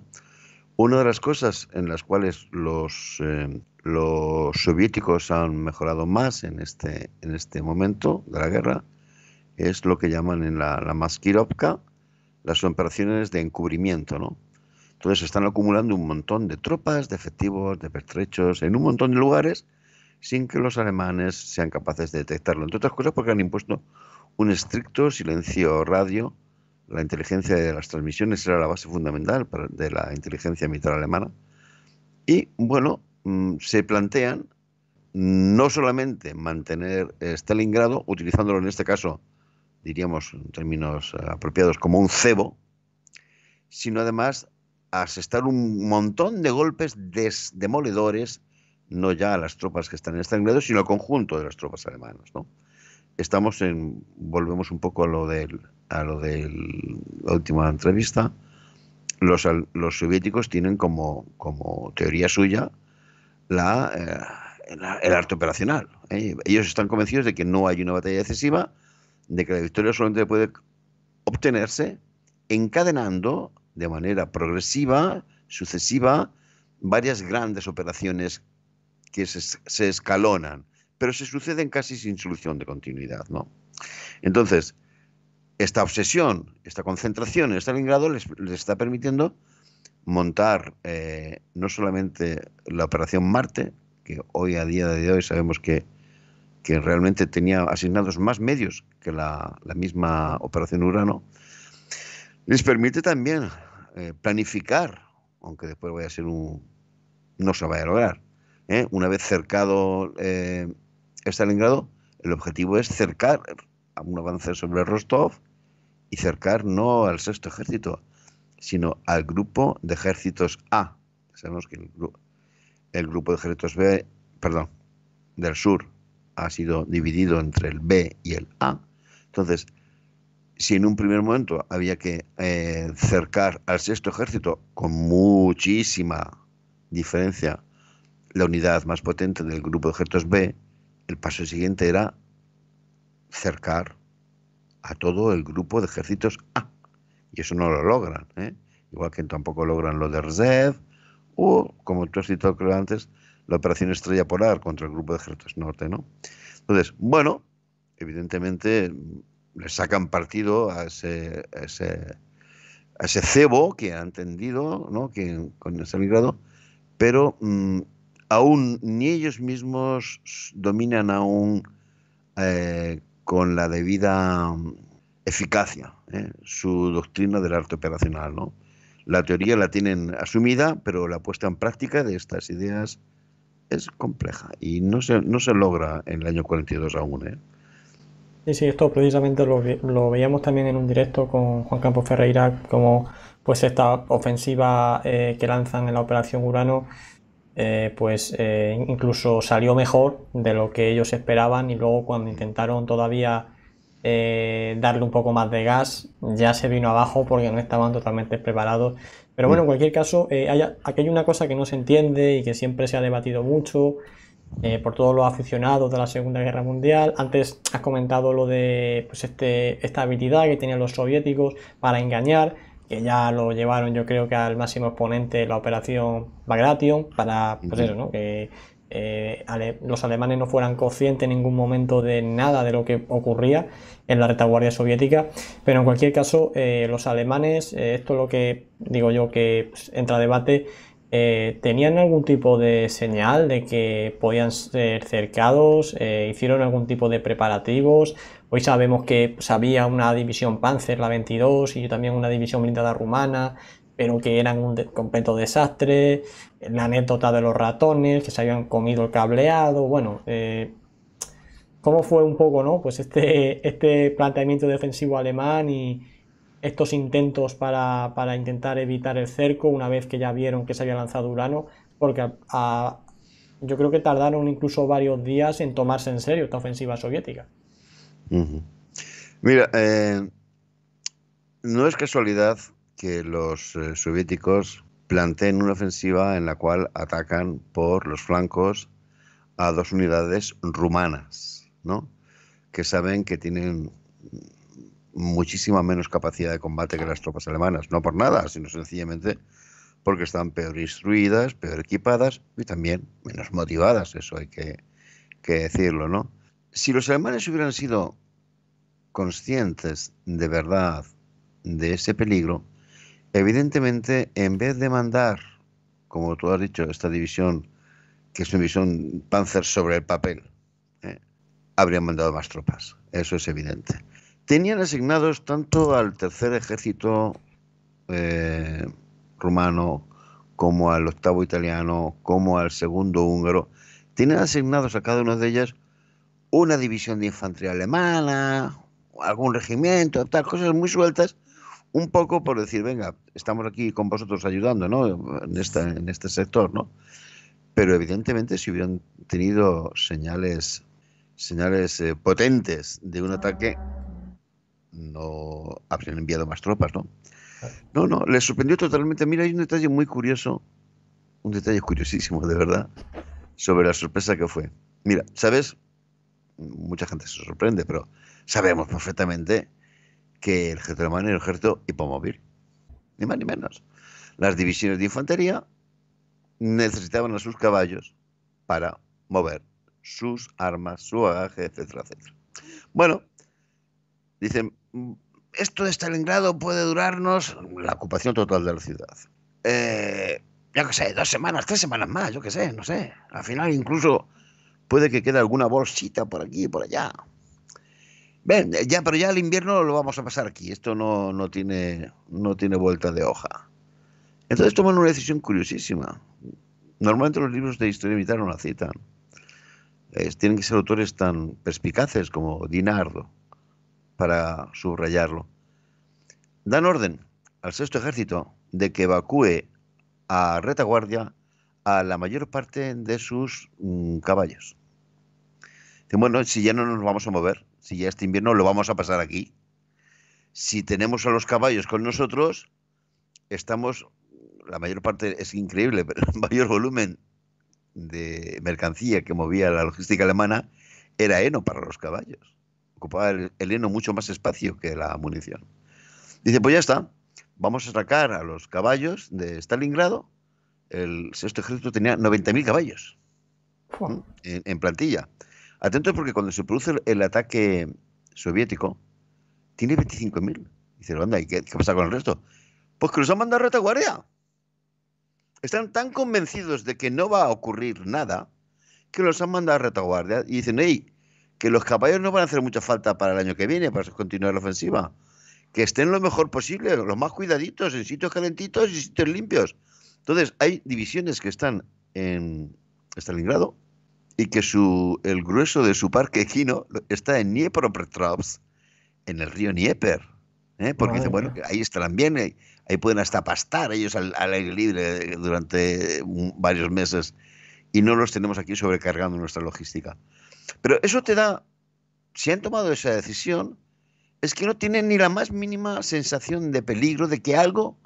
Una de las cosas en las cuales los, eh, los soviéticos han mejorado más en este, en este momento de la guerra es lo que llaman en la, la Maskirovka las operaciones de encubrimiento, ¿no? Entonces están acumulando un montón de tropas, de efectivos, de pertrechos, en un montón de lugares, sin que los alemanes sean capaces de detectarlo. Entre otras cosas porque han impuesto un estricto silencio radio. La inteligencia de las transmisiones era la base fundamental de la inteligencia militar alemana. Y bueno, mm, se plantean no solamente mantener Stalingrado, utilizándolo en este caso diríamos en términos eh, apropiados, como un cebo, sino además asestar un montón de golpes demoledores, no ya a las tropas que están en ensangrentadas, sino al conjunto de las tropas alemanas. ¿no? Estamos en, volvemos un poco a lo del, a lo de la última entrevista, los, los, soviéticos tienen como, como teoría suya la, eh, el arte operacional. ¿eh? Ellos están convencidos de que no hay una batalla decisiva, de que la victoria solamente puede obtenerse encadenando de manera progresiva, sucesiva, varias grandes operaciones que se, escalonan, pero se suceden casi sin solución de continuidad. ¿no? Entonces, esta obsesión, esta concentración en Stalingrado les, está permitiendo montar eh, no solamente la operación Marte, que hoy a día de hoy sabemos que que realmente tenía asignados más medios que la, misma Operación Urano, les permite también eh, planificar, aunque después vaya a ser un... no se vaya a lograr. ¿eh? Una vez cercado eh, Stalingrado, el objetivo es cercar a un avance sobre Rostov y cercar no al sexto ejército, sino al grupo de ejércitos A. Sabemos que el grupo de ejércitos B, perdón, del sur ha sido dividido entre el B y el A. Entonces, si en un primer momento había que eh, cercar al sexto ejército con muchísima diferencia la unidad más potente del grupo de ejércitos B, el paso siguiente era cercar a todo el grupo de ejércitos A. Y eso no lo logran, ¿eh? igual que tampoco logran lo de Red o, como tú has citado antes, la operación Estrella Polar contra el grupo de Ejércitos Norte, ¿no? Entonces, bueno, evidentemente mm, le sacan partido a ese, cebo que han tendido, ¿no? Que, con ese migrado, pero mm, aún ni ellos mismos dominan aún eh, con la debida mm, eficacia ¿eh? su doctrina del arte operacional, ¿no? La teoría la tienen asumida, pero la puesta en práctica de estas ideas es compleja y no se, no se logra en el año 42 aún. ¿eh? Sí, sí, esto precisamente lo, veíamos también en un directo con Juan Campos Ferreira, como pues esta ofensiva eh, que lanzan en la Operación Urano, eh, pues eh, incluso salió mejor de lo que ellos esperaban y luego cuando intentaron todavía darle un poco más de gas, ya se vino abajo porque no estaban totalmente preparados pero bueno, en mm. cualquier caso, eh, aquí hay una cosa que no se entiende y que siempre se ha debatido mucho eh, por todos los aficionados de la Segunda Guerra Mundial. Antes has comentado lo de pues este, esta habilidad que tenían los soviéticos para engañar, que ya lo llevaron yo creo que al máximo exponente la operación Bagration, para pues, ¿no? Eh, los alemanes no fueran conscientes en ningún momento de nada de lo que ocurría en la retaguardia soviética. Pero en cualquier caso, eh, los alemanes, eh, esto es lo que digo yo que entra a debate, ¿tenían algún tipo de señal de que podían ser cercados? ¿Hicieron algún tipo de preparativos? Hoy sabemos que había una división Panzer, la 22, y también una división blindada rumana, pero que eran un completo desastre, la anécdota de los ratones que se habían comido el cableado, bueno, eh, cómo fue un poco, ¿no? Pues este, este planteamiento defensivo alemán y estos intentos para, intentar evitar el cerco una vez que ya vieron que se había lanzado Urano, porque yo creo que tardaron incluso varios días en tomarse en serio esta ofensiva soviética. Mira, eh, no es casualidad que los eh, soviéticos planteen una ofensiva en la cual atacan por los flancos a dos unidades rumanas, ¿no? que saben que tienen muchísima menos capacidad de combate que las tropas alemanas, no por nada, sino sencillamente porque están peor instruidas, peor equipadas y también menos motivadas, eso hay que, que decirlo, ¿no? Si los alemanes hubieran sido conscientes de verdad de ese peligro, Evidentemente, en vez de mandar, como tú has dicho, esta división, que es una división Panzer sobre el papel, ¿eh? habrían mandado más tropas. Eso es evidente. Tenían asignados tanto al tercer ejército eh, rumano como al octavo italiano, como al segundo húngaro. Tenían asignados a cada una de ellas una división de infantería alemana, algún regimiento, tal, cosas muy sueltas un poco por decir, venga, estamos aquí con vosotros ayudando, ¿no? En, esta, en este sector, ¿no? Pero evidentemente si hubieran tenido señales, señales eh, potentes de un ataque, no habrían enviado más tropas, ¿no? No, no, les sorprendió totalmente. Mira, hay un detalle muy curioso, un detalle curiosísimo, de verdad, sobre la sorpresa que fue. Mira, ¿sabes? Mucha gente se sorprende, pero sabemos perfectamente que el ejército alemán y el ejército hipomóvil. Ni más ni menos. Las divisiones de infantería necesitaban a sus caballos para mover sus armas, su bagaje, etcétera, etcétera. Bueno, dicen, esto de Stalingrado puede durarnos la ocupación total de la ciudad. Eh, yo qué sé, dos semanas, tres semanas más, yo que sé, no sé. Al final incluso puede que quede alguna bolsita por aquí y por allá. Ven, eh, ya, pero ya el invierno lo vamos a pasar aquí. Esto no, tiene, no tiene vuelta de hoja. Entonces toman una decisión curiosísima. Normalmente los libros de historia militar no la tienen que ser autores tan perspicaces como Dinardo para subrayarlo. Dan orden al sexto ejército de que evacúe a retaguardia a la mayor parte de sus mm, caballos. bueno, si ya no nos vamos a mover, si ya este invierno lo vamos a pasar aquí. Si tenemos a los caballos con nosotros, estamos, la mayor parte es increíble, pero el mayor volumen de mercancía que movía la logística alemana era heno para los caballos. Ocupaba el, heno mucho más espacio que la munición. Dice, pues ya está, vamos a sacar a los caballos de Stalingrado. El sexto ejército tenía 90.000 caballos en plantilla. Atentos porque cuando se produce el ataque soviético, tiene 25.000. Dice, ¿y qué, qué, pasa con el resto? Pues que los han mandado a retaguardia. Están tan convencidos de que no va a ocurrir nada que los han mandado a retaguardia y dicen, hey, que los caballos no van a hacer mucha falta para el año que viene, para continuar la ofensiva. Que estén lo mejor posible, los más cuidaditos, en sitios calentitos y sitios limpios. Entonces, hay divisiones que están en Stalingrado y que su, el grueso de su parque equino está en Dniepropetrovsk, en el río Nieper, ¿eh? Porque dice, bueno, ahí estarán bien, ahí, pueden hasta pastar ellos al, aire libre eh, durante varios meses y no los tenemos aquí sobrecargando nuestra logística. Pero eso te da, si han tomado esa decisión, es que no tienen ni la más mínima sensación de peligro de que algo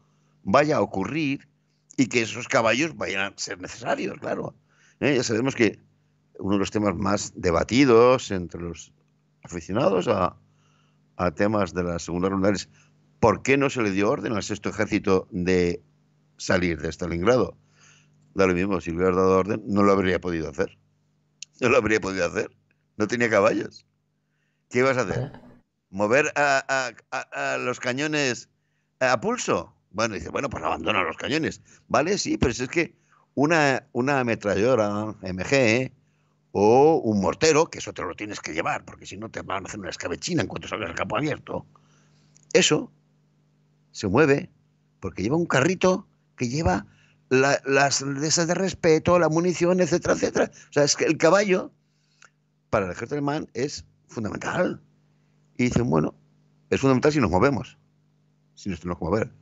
vaya a ocurrir y que esos caballos vayan a ser necesarios, claro. ¿eh? Ya sabemos que uno de los temas más debatidos entre los aficionados a, temas de la Segunda Guerra es por qué no se le dio orden al Sexto Ejército de salir de Stalingrado. Da lo mismo, si le hubieras dado orden, no lo habría podido hacer. No lo habría podido hacer. No tenía caballos. ¿Qué ibas a hacer? Ah. ¿Mover a, los cañones a pulso? Bueno, dice, bueno, pues abandona los cañones. Vale, sí, pero es que una, una ametralladora MG o un mortero, que eso te lo tienes que llevar, porque si no te van a hacer una escabechina en cuanto salgas al campo abierto. Eso se mueve porque lleva un carrito que lleva las esas de respeto, la munición, etcétera, etcétera. O sea, es que el caballo para el ejército alemán es fundamental. Y dicen, bueno, es fundamental si nos movemos, si nos tenemos que mover.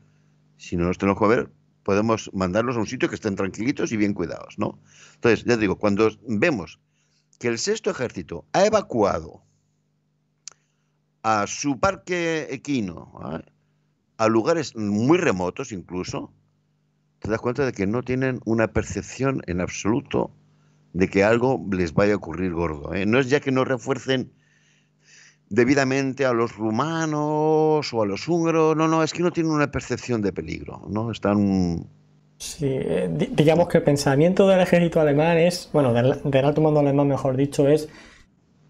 Si no nos tenemos que mover, podemos mandarlos a un sitio que estén tranquilitos y bien cuidados, ¿no? Entonces, ya digo, cuando vemos que el sexto ejército ha evacuado a su parque equino, ¿eh? a lugares muy remotos incluso, te das cuenta de que no tienen una percepción en absoluto de que algo les vaya a ocurrir gordo. ¿eh? No es ya que no refuercen debidamente a los rumanos o a los húngaros, no, no, es que no tienen una percepción de peligro, ¿no? Están Sí, eh, digamos que el pensamiento del ejército alemán es, bueno, del, alto mando alemán, mejor dicho, es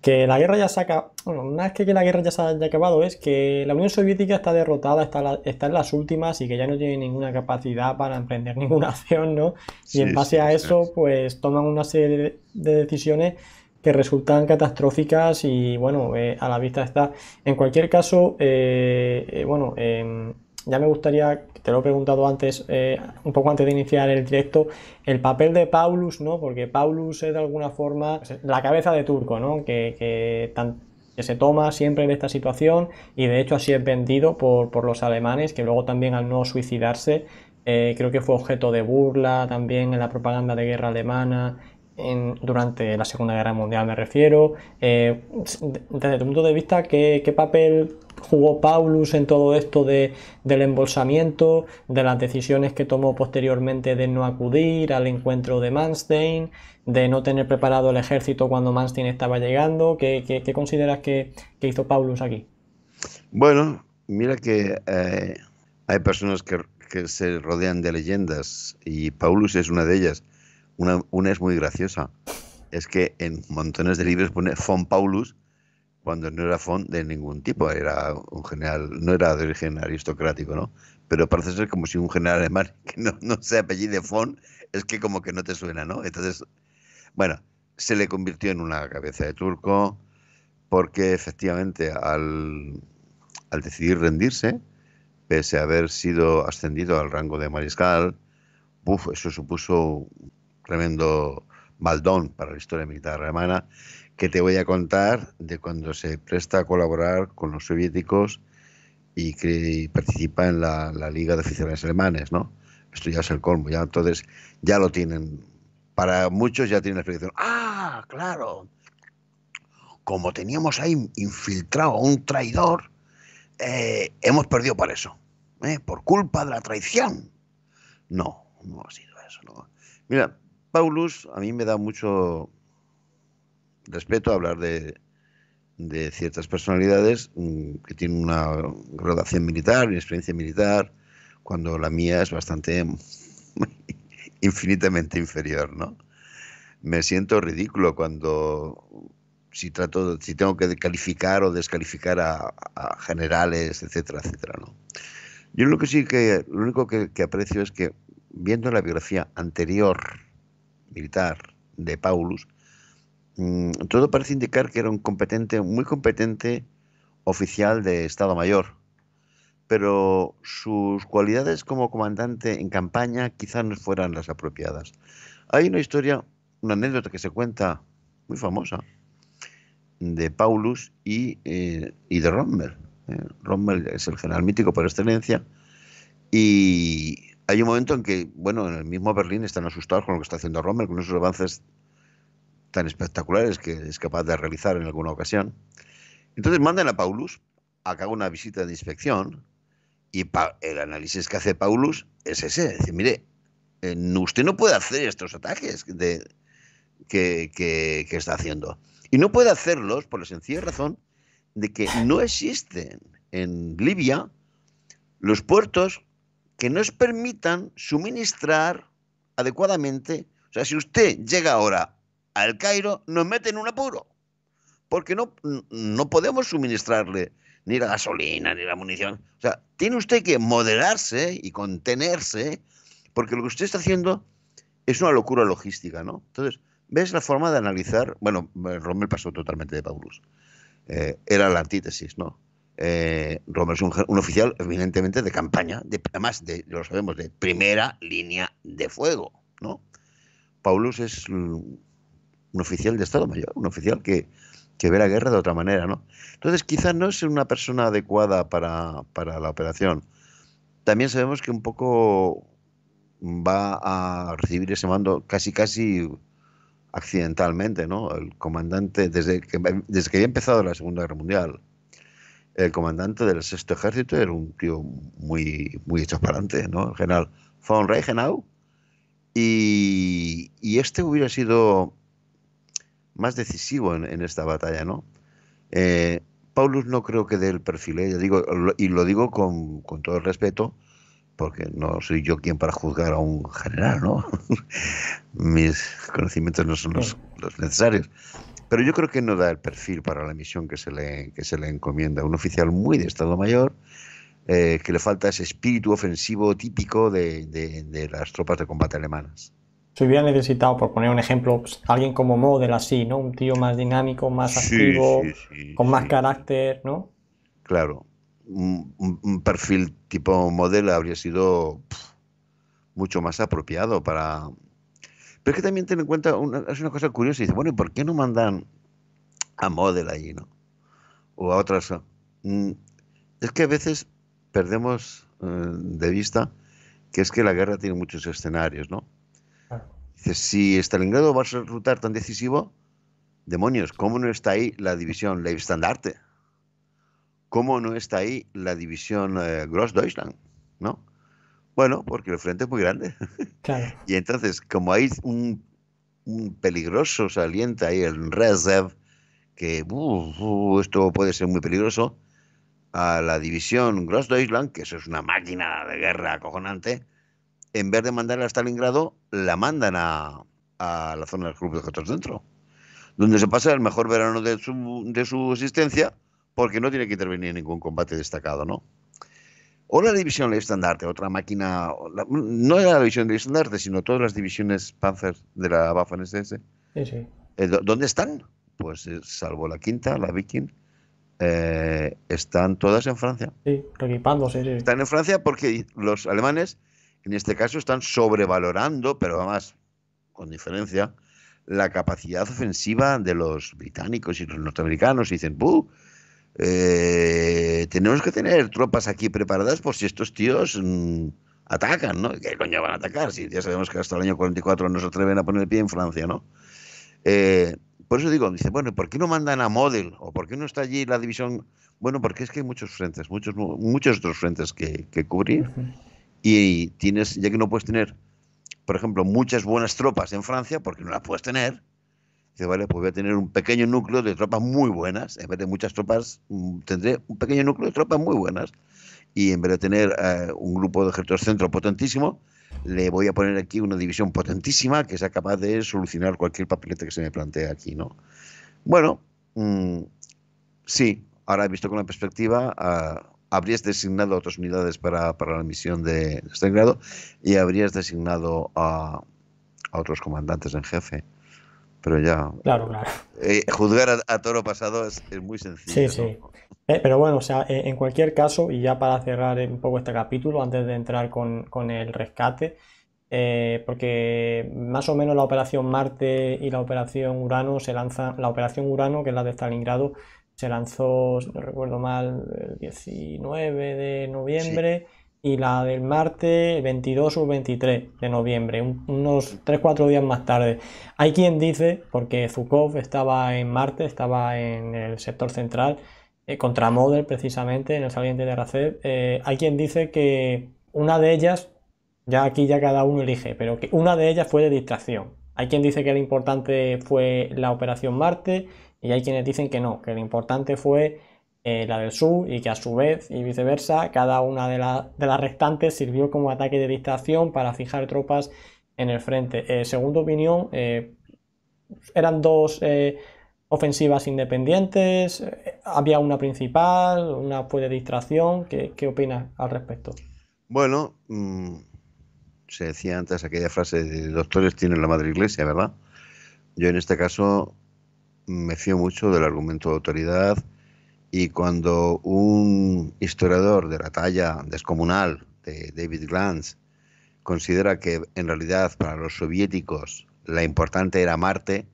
que la guerra ya se ha bueno, una vez que la guerra ya se haya acabado, es que la Unión Soviética está derrotada, está, está en las últimas y que ya no tiene ninguna capacidad para emprender ninguna acción, ¿no? y en base a eso, pues toman una serie de, decisiones que resultan catastróficas y, bueno, eh, a la vista está. En cualquier caso, eh, eh, bueno, em, ya me gustaría, te lo he preguntado antes, eh, un poco antes de iniciar el directo, el papel de Paulus, ¿no? Porque Paulus es de alguna forma la cabeza de turco, ¿no? Que, que, se toma siempre en esta situación y de hecho así es vendido por, por los alemanes, que luego también al no suicidarse, eh, creo que fue objeto de burla también en la propaganda de guerra alemana, durante la Segunda Guerra Mundial me refiero. Eh, desde tu punto de vista, ¿qué, ¿qué, papel jugó Paulus en todo esto de, del embolsamiento, de las decisiones que tomó posteriormente de no acudir al encuentro de Manstein, de no tener preparado el ejército cuando Manstein estaba llegando. ¿Qué, consideras que, hizo Paulus aquí? Bueno, mira que eh, hay personas que, se rodean de leyendas y Paulus es una de ellas. Una, una es muy graciosa. Es que en montones de libros pone von Paulus cuando no era font de ningún tipo, era un general, no era de origen aristocrático, ¿no? Pero parece ser como si un general alemán que no, no se de font, es que como que no te suena, ¿no? Entonces, bueno, se le convirtió en una cabeza de turco, porque efectivamente al, al decidir rendirse, pese a haber sido ascendido al rango de mariscal, uf, eso supuso un tremendo baldón para la historia militar alemana que te voy a contar de cuando se presta a colaborar con los soviéticos y que participa en la, la Liga de Oficiales Alemanes, ¿no? Esto ya es el colmo, ya entonces ya lo tienen. Para muchos ya tienen la explicación. ¡Ah, claro! Como teníamos ahí infiltrado a un traidor, eh, hemos perdido por eso, ¿eh? por culpa de la traición. No, no ha sido eso. No. Mira, Paulus a mí me da mucho, respeto hablar de, ciertas personalidades mm, que tienen una relación militar, una experiencia militar, cuando la mía es bastante infinitamente inferior, ¿no? Me siento ridículo cuando si trato, si tengo que calificar o descalificar a, generales, etcétera, etcétera, ¿no? Yo lo que sí que lo único que aprecio es que viendo la biografía anterior militar de Paulus, Mm, todo parece indicar que era un competente, muy competente oficial de Estado Mayor, pero sus cualidades como comandante en campaña quizás no fueran las apropiadas. Hay una historia, una anécdota que se cuenta muy famosa de Paulus y, eh, de Rommel. Eh. Rommel es el general mítico por excelencia y hay un momento en que, bueno, en el mismo Berlín están asustados con lo que está haciendo Rommel, con esos avances tan espectaculares que es capaz de realizar en alguna ocasión. Entonces mandan a Paulus a cabo una visita de inspección y el análisis que hace Paulus es ese. Dice, mire, eh, usted no puede hacer estos ataques que, que está haciendo. Y no puede hacerlos por la sencilla razón de que no existen en Libia los puertos que nos permitan suministrar adecuadamente. O sea, si usted llega ahora al Cairo nos mete en un apuro, porque no, no podemos suministrarle ni la gasolina, ni la munición. O sea, tiene usted que moderarse y contenerse, porque lo que usted está haciendo es una locura logística, ¿no? Entonces, ¿ves la forma de analizar? Bueno, Rommel pasó totalmente de Paulus. Eh, era la antítesis, ¿no? Eh, Rommel es un, oficial, evidentemente, de campaña, de, además, de, lo sabemos, de primera línea de fuego, ¿no? Paulus es un oficial de Estado Mayor, un oficial que, que ve la guerra de otra manera, ¿no? Entonces, quizás no es una persona adecuada para, la operación. También sabemos que un poco va a recibir ese mando casi, casi accidentalmente, ¿no? El comandante, desde que, desde que había empezado la Segunda Guerra Mundial, el comandante del Sexto Ejército era un tío muy, muy hecho para adelante, El general von Reichenau. Y, y este hubiera sido más decisivo en, esta batalla, ¿no? Eh, Paulus no creo que dé el perfil, ¿eh? digo, y lo digo con, todo el respeto, porque no soy yo quien para juzgar a un general, ¿no? Mis conocimientos no son los, necesarios. Pero yo creo que no da el perfil para la misión que se le, que se le encomienda. Un oficial muy de Estado Mayor, eh, que le falta ese espíritu ofensivo típico de las tropas de combate alemanas se hubiera necesitado, por poner un ejemplo, pues, alguien como Model así, ¿no? Un tío más dinámico, más activo, con más carácter, ¿no? Claro. Un, perfil tipo Model habría sido mucho más apropiado para... Pero es que también ten en cuenta, es una cosa curiosa, dice, bueno, ¿y por qué no mandan a Model allí, no? O a otras... Ah, mm, es que a veces perdemos eh, de vista que es que la guerra tiene muchos escenarios, ¿no? Dices, si Stalingrado va a ser resultar tan decisivo, demonios, ¿cómo no está ahí la división Leibstandarte? ¿Cómo no está ahí la división gross eh, Grossdeutschland? ¿No? Bueno, porque el frente es muy grande. y entonces, como hay un, peligroso saliente ahí, el Reserve, que esto puede ser muy peligroso, a la división Grossdeutschland, que eso es una máquina de guerra acojonante, en vez de mandarla a Stalingrado, la mandan a, la zona del Club de Objetos Dentro, donde se pasa el mejor verano de su, de su existencia porque no tiene que intervenir en ningún combate destacado, ¿no? O la división de estandarte, otra máquina, no era la división de estandarte, sino todas las divisiones Panzer de la Waffen-SS. Este, sí, sí. Eh, ¿Dónde están? Pues eh, salvo la quinta, la Viking, eh, están todas en Francia. Sí, sí. Están en Francia porque los alemanes en este caso están sobrevalorando, pero además con diferencia, la capacidad ofensiva de los británicos y los norteamericanos. Y dicen, "Puh, eh, tenemos que tener tropas aquí preparadas por si estos tíos mm, atacan, ¿no? ¿Qué coño van a atacar? Si ya sabemos que hasta el año 44 no se atreven a poner el pie en Francia, ¿no? Eh, por eso digo, dice, bueno, ¿por qué no mandan a Model? ¿O por qué no está allí la división? Bueno, porque es que hay muchos frentes, muchos, muchos otros frentes que, cubrir. Y tienes, ya que no puedes tener, por ejemplo, muchas buenas tropas en Francia, porque no las puedes tener, vale, pues voy a tener un pequeño núcleo de tropas muy buenas, en vez de muchas tropas, mm, tendré un pequeño núcleo de tropas muy buenas. Y en vez de tener eh, un grupo de ejércitos centro potentísimo, le voy a poner aquí una división potentísima que sea capaz de solucionar cualquier papelete que se me plantea aquí, ¿no? Bueno, mm, sí, ahora he visto con la perspectiva, ah, habrías designado a otras unidades para, la misión de Stalingrado este y habrías designado a, a, otros comandantes en jefe. Pero ya. Claro, claro. Eh, juzgar a, toro pasado es, muy sencillo. Sí, sí. Eh, pero bueno, o sea, eh, en cualquier caso, y ya para cerrar un poco este capítulo, antes de entrar con, el rescate, porque más o menos la operación Marte y la operación Urano se lanzan, la operación Urano, que es la de Stalingrado, se lanzó, si no recuerdo mal, el 19 de noviembre y la del martes 22 o 23 de noviembre, unos 3-4 días más tarde. Hay quien dice, porque Zukov estaba en Marte, estaba en el sector central, eh, contra Model precisamente, en el saliente de Racet. Eh, hay quien dice que una de ellas, ya aquí ya cada uno elige, pero que una de ellas fue de distracción. Hay quien dice que lo importante fue la operación Marte, y hay quienes dicen que no, que lo importante fue eh, la del sur y que a su vez y viceversa, cada una de, las restantes sirvió como ataque de distracción para fijar tropas en el frente. Eh, segunda opinión, eh, eran dos eh, ofensivas independientes, había una principal, una fue de distracción. ¿Qué, qué opinas al respecto? Bueno, mm, se decía antes aquella frase de doctores tienen la madre iglesia, ¿verdad? Yo en este caso me fío mucho del argumento de autoridad y cuando un historiador de la talla descomunal de David Glantz considera que en realidad para los soviéticos la importante era Marte,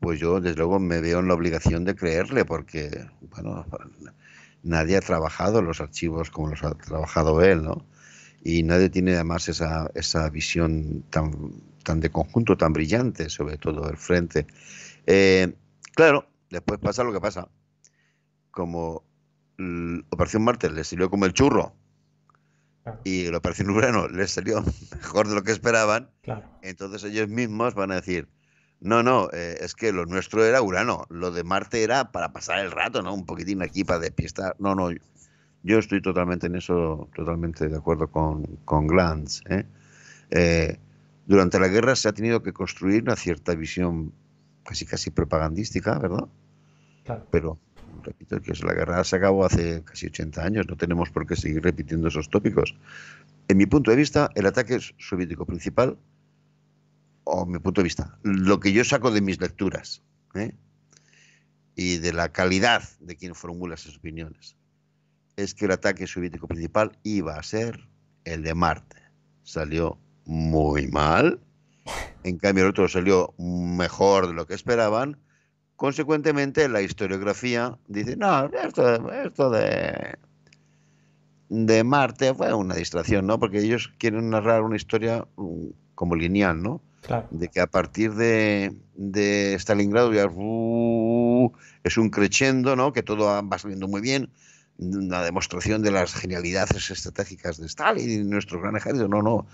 pues yo desde luego me veo en la obligación de creerle porque, bueno, nadie ha trabajado los archivos como los ha trabajado él, ¿no? Y nadie tiene además esa, esa visión tan, tan de conjunto, tan brillante sobre todo el frente. Eh, Claro, después pasa lo que pasa. Como mm, Operación Marte les salió como el churro y la Operación Urano les salió mejor de lo que esperaban, entonces ellos mismos van a decir, no, no, eh, es que lo nuestro era Urano, lo de Marte era para pasar el rato, ¿no? Un poquitín aquí para despistar. No, no, yo estoy totalmente en eso, totalmente de acuerdo con, Glantz. ¿eh? Eh, durante la guerra se ha tenido que construir una cierta visión casi casi propagandística, ¿verdad? Pero repito que la guerra se acabó hace casi 80 años, no tenemos por qué seguir repitiendo esos tópicos. En mi punto de vista, el ataque soviético principal, o mi punto de vista, lo que yo saco de mis lecturas ¿eh? y de la calidad de quien formula sus opiniones, es que el ataque soviético principal iba a ser el de Marte. Salió muy mal en cambio, el otro salió mejor de lo que esperaban. Consecuentemente, la historiografía dice, no, esto, de, Marte fue una distracción, ¿no? Porque ellos quieren narrar una historia mm, como lineal, ¿no? De que a partir de, Stalingrado ya uh, es un crescendo, ¿no? Que todo va saliendo muy bien. Una demostración de las genialidades estratégicas de Stalin y nuestro gran ejército. No, no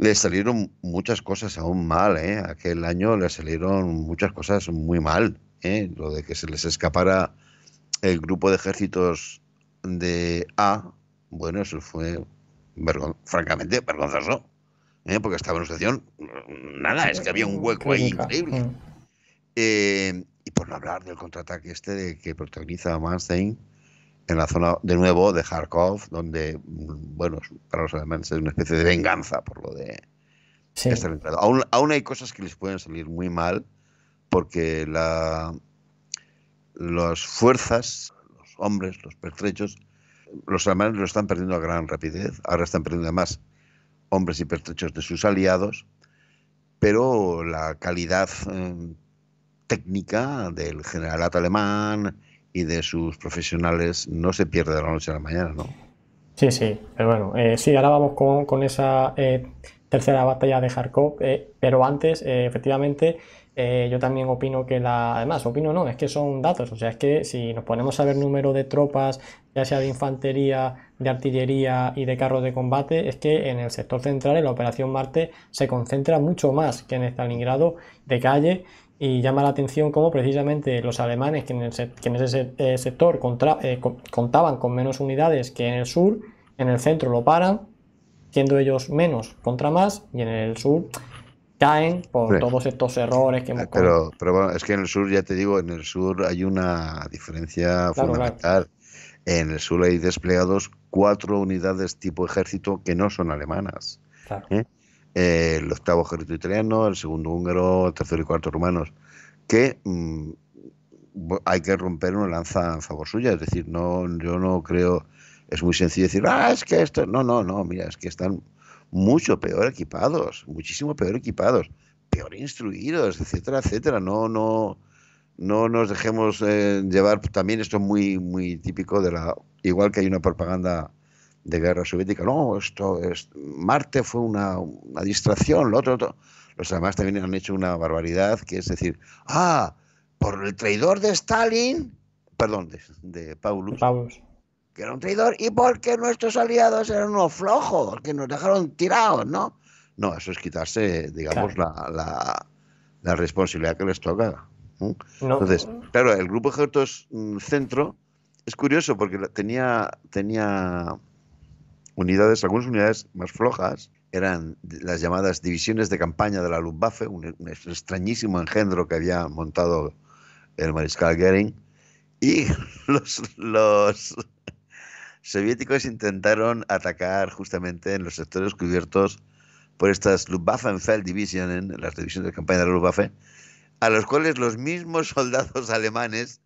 le salieron muchas cosas aún mal, ¿eh? Aquel año le salieron muchas cosas muy mal, ¿eh? Lo de que se les escapara el grupo de ejércitos de A, bueno, eso fue francamente vergonzoso, ¿eh? porque estaba en situación, nada, es que había un hueco ahí increíble. Mm. Eh, y por no hablar del contraataque este de que protagoniza Manstein, en la zona de nuevo de Kharkov, donde, mm, bueno, para los alemanes es una especie de venganza por lo de estar Aún, aún, hay cosas que les pueden salir muy mal, porque la, las fuerzas, los hombres, los pertrechos, los alemanes lo están perdiendo a gran rapidez. Ahora están perdiendo además hombres y pertrechos de sus aliados, pero la calidad eh, técnica del generalato alemán, y de sus profesionales no se pierde de la noche a la mañana, ¿no? Sí, sí, pero bueno, eh, sí, ahora vamos con, esa eh, tercera batalla de Kharkov, eh, pero antes, eh, efectivamente, yo también opino que la, además, opino no, es que son datos, o sea, es que si nos ponemos a ver número de tropas, ya sea de infantería, de artillería y de carros de combate, es que en el sector central, en la Operación Marte, se concentra mucho más que en Stalingrado de calle y llama la atención cómo precisamente los alemanes, que en, ese eh, sector eh, contaban con menos unidades que en el sur, en el centro lo paran, siendo ellos menos contra más, y en el sur caen por todos estos errores que ah, hemos pero, pero bueno, es que en el sur, ya te digo, en el sur hay una diferencia fundamental. En el sur hay desplegados cuatro unidades tipo ejército que no son alemanas. Claro. ¿eh? el octavo ejército italiano, el segundo húngaro, el tercero y cuarto rumanos, que mm, hay que romper una lanza en favor suya. Es decir, no, yo no creo, es muy sencillo decir, ah, es que esto, no, no, no, mira, es que están mucho peor equipados, muchísimo peor equipados, peor instruidos, etcétera, etcétera. No, no, no nos dejemos eh, llevar. También esto es muy, muy típico de la, igual que hay una propaganda de guerra soviética. No, esto es, Marte fue una, distracción, lo otro, Los demás también han hecho una barbaridad, que es decir, ah, por el traidor de Stalin, perdón, de, Paulus. que era un traidor, y porque nuestros aliados eran unos flojos, que nos dejaron tirados, ¿no? No, eso es quitarse, digamos, la, la, responsabilidad que les toca. Entonces, claro, el grupo Ejércitos Centro es curioso porque tenía, tenía unidades, algunas unidades más flojas, eran las llamadas divisiones de campaña de la Luftwaffe, un, extrañísimo engendro que había montado el mariscal Goering, y los, soviéticos intentaron atacar justamente en los sectores cubiertos por estas Luftwaffenfeld Divisionen, las divisiones de campaña de la Luftwaffe, a los cuales los mismos soldados alemanes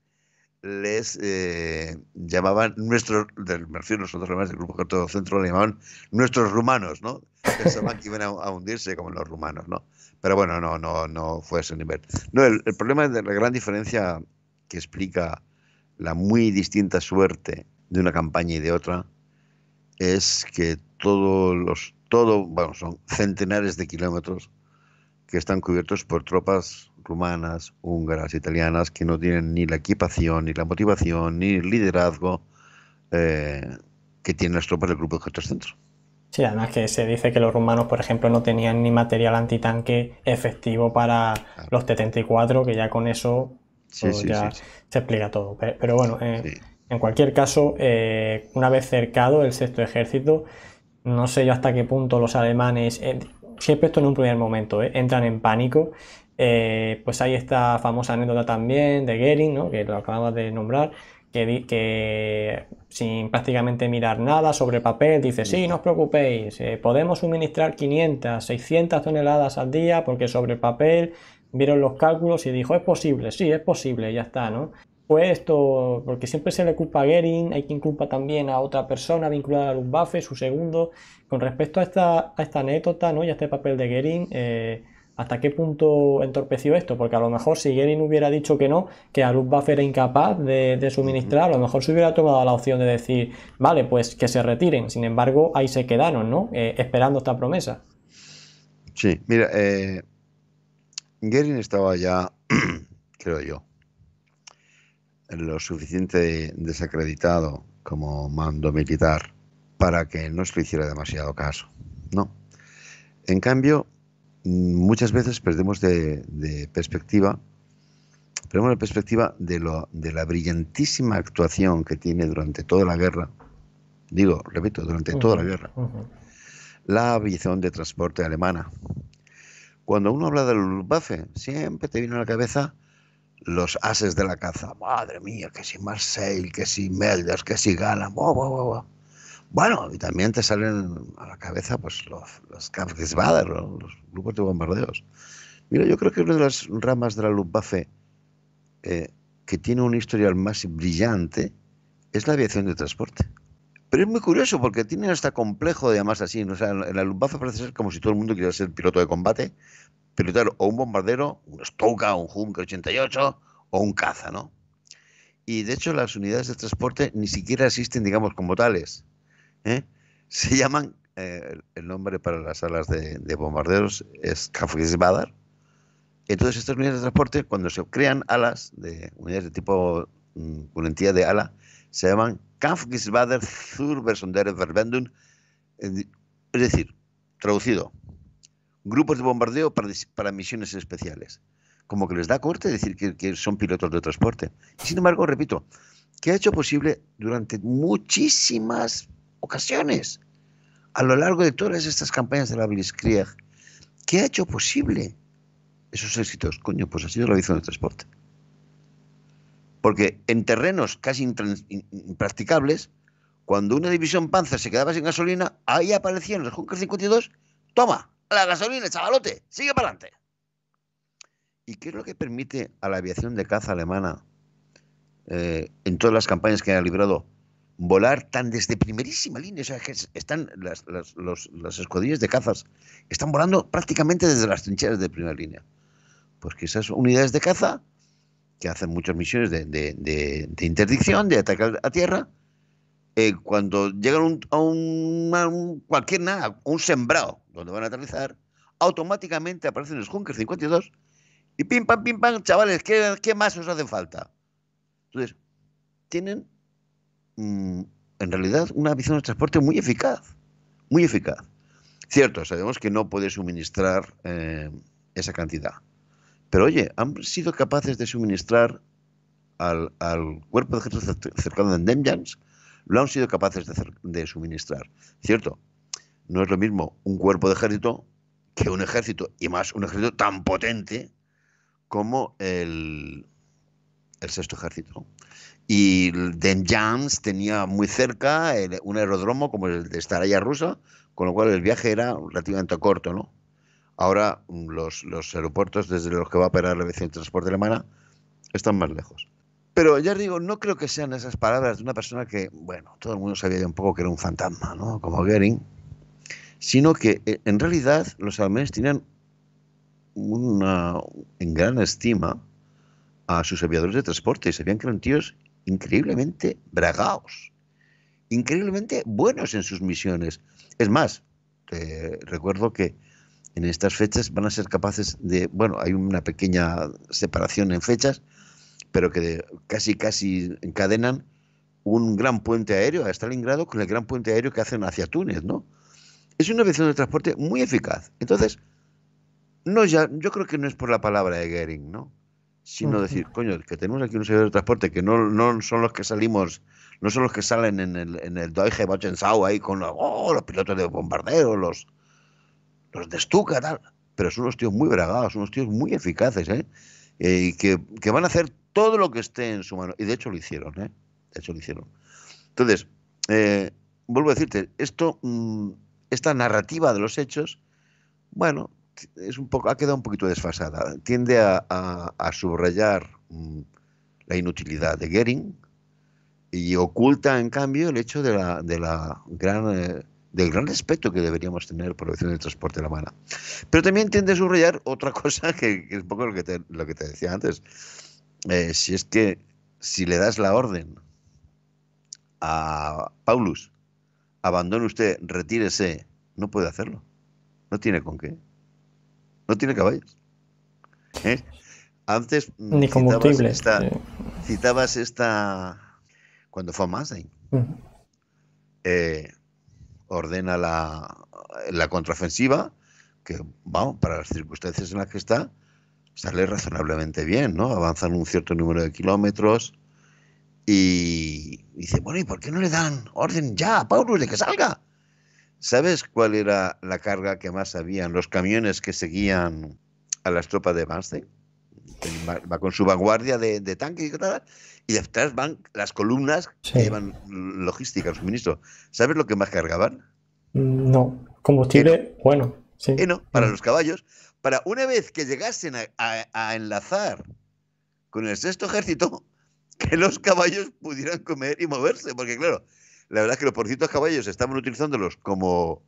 les eh, llamaban nuestros, del, me refiero nosotros demás del grupo Corto Centro, le llamaban nuestros rumanos, ¿no? Pensaban que iban a, hundirse como los rumanos, ¿no? Pero bueno, no, no, no fue ese nivel. No, el, problema de la gran diferencia que explica la muy distinta suerte de una campaña y de otra es que todos los, todo, bueno, son centenares de kilómetros que están cubiertos por tropas rumanas, húngaras, italianas, que no tienen ni la equipación, ni la motivación, ni el liderazgo eh, que tienen las tropas del grupo de centro. Sí, además que se dice que los rumanos, por ejemplo, no tenían ni material antitanque efectivo para los T-34, que ya con eso pues se explica todo. Pero, bueno, eh, en cualquier caso, eh, una vez cercado el sexto ejército, no sé yo hasta qué punto los alemanes, siempre esto en un primer momento, ¿eh? entran en pánico. Eh, pues hay esta famosa anécdota también de Gering, ¿no? que lo acabas de nombrar, que, que, sin prácticamente mirar nada sobre papel dice, sí, no os preocupéis, eh, podemos suministrar 500, 600 toneladas al día porque sobre el papel vieron los cálculos y dijo, es posible, sí, es posible, ya está, ¿no? pues esto, porque siempre se le culpa a Gering, hay quien culpa también a otra persona vinculada a Buffet, su segundo. Con respecto a esta, esta anécdota ¿no? y a este papel de Gering, eh, ¿hasta qué punto entorpeció esto? Porque a lo mejor si Gering hubiera dicho que no, que a Buffet era incapaz de, suministrar, a lo mejor se hubiera tomado la opción de decir, vale, pues que se retiren. Sin embargo, ahí se quedaron, ¿no? Eh, esperando esta promesa. Sí, mira, eh, Gering estaba ya, creo yo lo suficiente desacreditado como mando militar para que no se le hiciera demasiado caso. No. En cambio, muchas veces perdemos de, perspectiva perdemos la perspectiva de, la brillantísima actuación que tiene durante toda la guerra, digo, repito, durante toda la guerra, la aviación de transporte alemana. Cuando uno habla del Luftwaffe, siempre te viene a la cabeza los ases de la caza. Madre mía, que si Marseille, que si Melders, que si Gala. bueno, y también te salen a la cabeza pues los, los los grupos de bombardeos. Mira, yo creo que una de las ramas de la Luftwaffe eh, que tiene un historial más brillante es la aviación de transporte. Pero es muy curioso porque tiene hasta este complejo de además así. ¿no? O sea, en la Luftwaffe parece ser como si todo el mundo quisiera ser piloto de combate pero claro, o un bombardero, un Stoka, un Junker 88 o un caza, ¿no? Y de hecho las unidades de transporte ni siquiera existen, digamos, como tales. ¿eh? Se llaman, eh, el nombre para las alas de, bombarderos es Kafrizbadar. Entonces estas unidades de transporte, cuando se crean alas, de unidades de tipo, mm, con entidad de ala, se llaman Kampfgesbader zur Verbendung, es decir, traducido, grupos de bombardeo para, misiones especiales. Como que les da corte decir que, son pilotos de transporte. sin embargo, repito, que ha hecho posible durante muchísimas ocasiones, a lo largo de todas estas campañas de la Blitzkrieg, que ha hecho posible esos éxitos? Coño, pues ha sido la visión de transporte. Porque en terrenos casi impracticables, cuando una división panzer se quedaba sin gasolina, ahí aparecían los Junkers 52, toma, la gasolina, chavalote, sigue para adelante. ¿Y qué es lo que permite a la aviación de caza alemana, eh, en todas las campañas que han librado, volar tan desde primerísima línea? O sea, que están las, las, de cazas están volando prácticamente desde las trincheras de primera línea. Pues que esas unidades de caza, que hacen muchas misiones de, de interdicción, de ataque a tierra, eh, cuando llegan a, un, cualquier nada, un sembrado donde van a aterrizar, automáticamente aparecen los Junkers 52 y pim pam, pim pam, chavales, ¿qué, más os hacen falta? Entonces, tienen mm, en realidad una visión de transporte muy eficaz, muy eficaz. Cierto, sabemos que no puede suministrar eh, esa cantidad, pero oye, han sido capaces de suministrar al, cuerpo de ejército cercano de Nemjans lo han sido capaces de, suministrar. Cierto, no es lo mismo un cuerpo de ejército que un ejército, y más un ejército tan potente como el, sexto ejército. Y Den Jans tenía muy cerca un aeródromo como el de Staraya rusa, con lo cual el viaje era relativamente corto, ¿no? Ahora los, aeropuertos desde los que va a operar la aviación de transporte alemana están más lejos. Pero ya digo, no creo que sean esas palabras de una persona que, bueno, todo el mundo sabía de un poco que era un fantasma, ¿no? Como Goering, sino que eh, en realidad los alemanes tenían una, en gran estima a sus aviadores de transporte y sabían que eran tíos increíblemente bragaos, increíblemente buenos en sus misiones. Es más, recuerdo que en estas fechas van a ser capaces de, bueno, hay una pequeña separación en fechas, pero que casi, casi encadenan un gran puente aéreo a Stalingrado con el gran puente aéreo que hacen hacia Túnez, ¿no? Es una versión de transporte muy eficaz. Entonces, no ya, yo creo que no es por la palabra de Goering, ¿no? Sino decir, coño, que tenemos aquí un servicio de transporte que no, no son los que salimos, no son los que salen en el, en el Deutsche Wachensau ahí con oh, los, pilotos de bombarderos, los, los de Stuka, tal. Pero son unos tíos muy bragados, son unos tíos muy eficaces, ¿eh? Eh, y que, van a hacer todo lo que esté en su mano. Y de hecho lo hicieron, ¿eh? De hecho lo hicieron. Entonces, eh, vuelvo a decirte, esto, mm, esta narrativa de los hechos, bueno, es un poco, ha quedado un poquito desfasada. Tiende a, subrayar mm, la inutilidad de Gering y oculta, en cambio, el hecho de la, de la gran del gran respeto que deberíamos tener por la opción del transporte de la mano. Pero también tiende a subrayar otra cosa que, es un poco lo que te, lo que te decía antes. Eh, si es que si le das la orden a Paulus, abandone usted, retírese, no puede hacerlo. No tiene con qué. No tiene caballos. ¿Eh? Antes Ni citabas esta, citabas esta cuando fue a Mazen ordena la, contraofensiva, que vamos, para las circunstancias en las que está, sale razonablemente bien, ¿no? Avanzan un cierto número de kilómetros y dice, bueno, ¿y por qué no le dan orden ya a Paulus de que salga? ¿Sabes cuál era la carga que más había los camiones que seguían a las tropas de Manstein? Va, con su vanguardia de, tanques y tal, y detrás van las columnas que llevan logística, suministro. ¿Sabes lo que más cargaban? Mm, no, combustible, bueno, sí. para mm. los caballos, para una vez que llegasen a, a, enlazar con el sexto ejército, que los caballos pudieran comer y moverse, porque claro, la verdad es que los porcitos caballos estaban utilizándolos como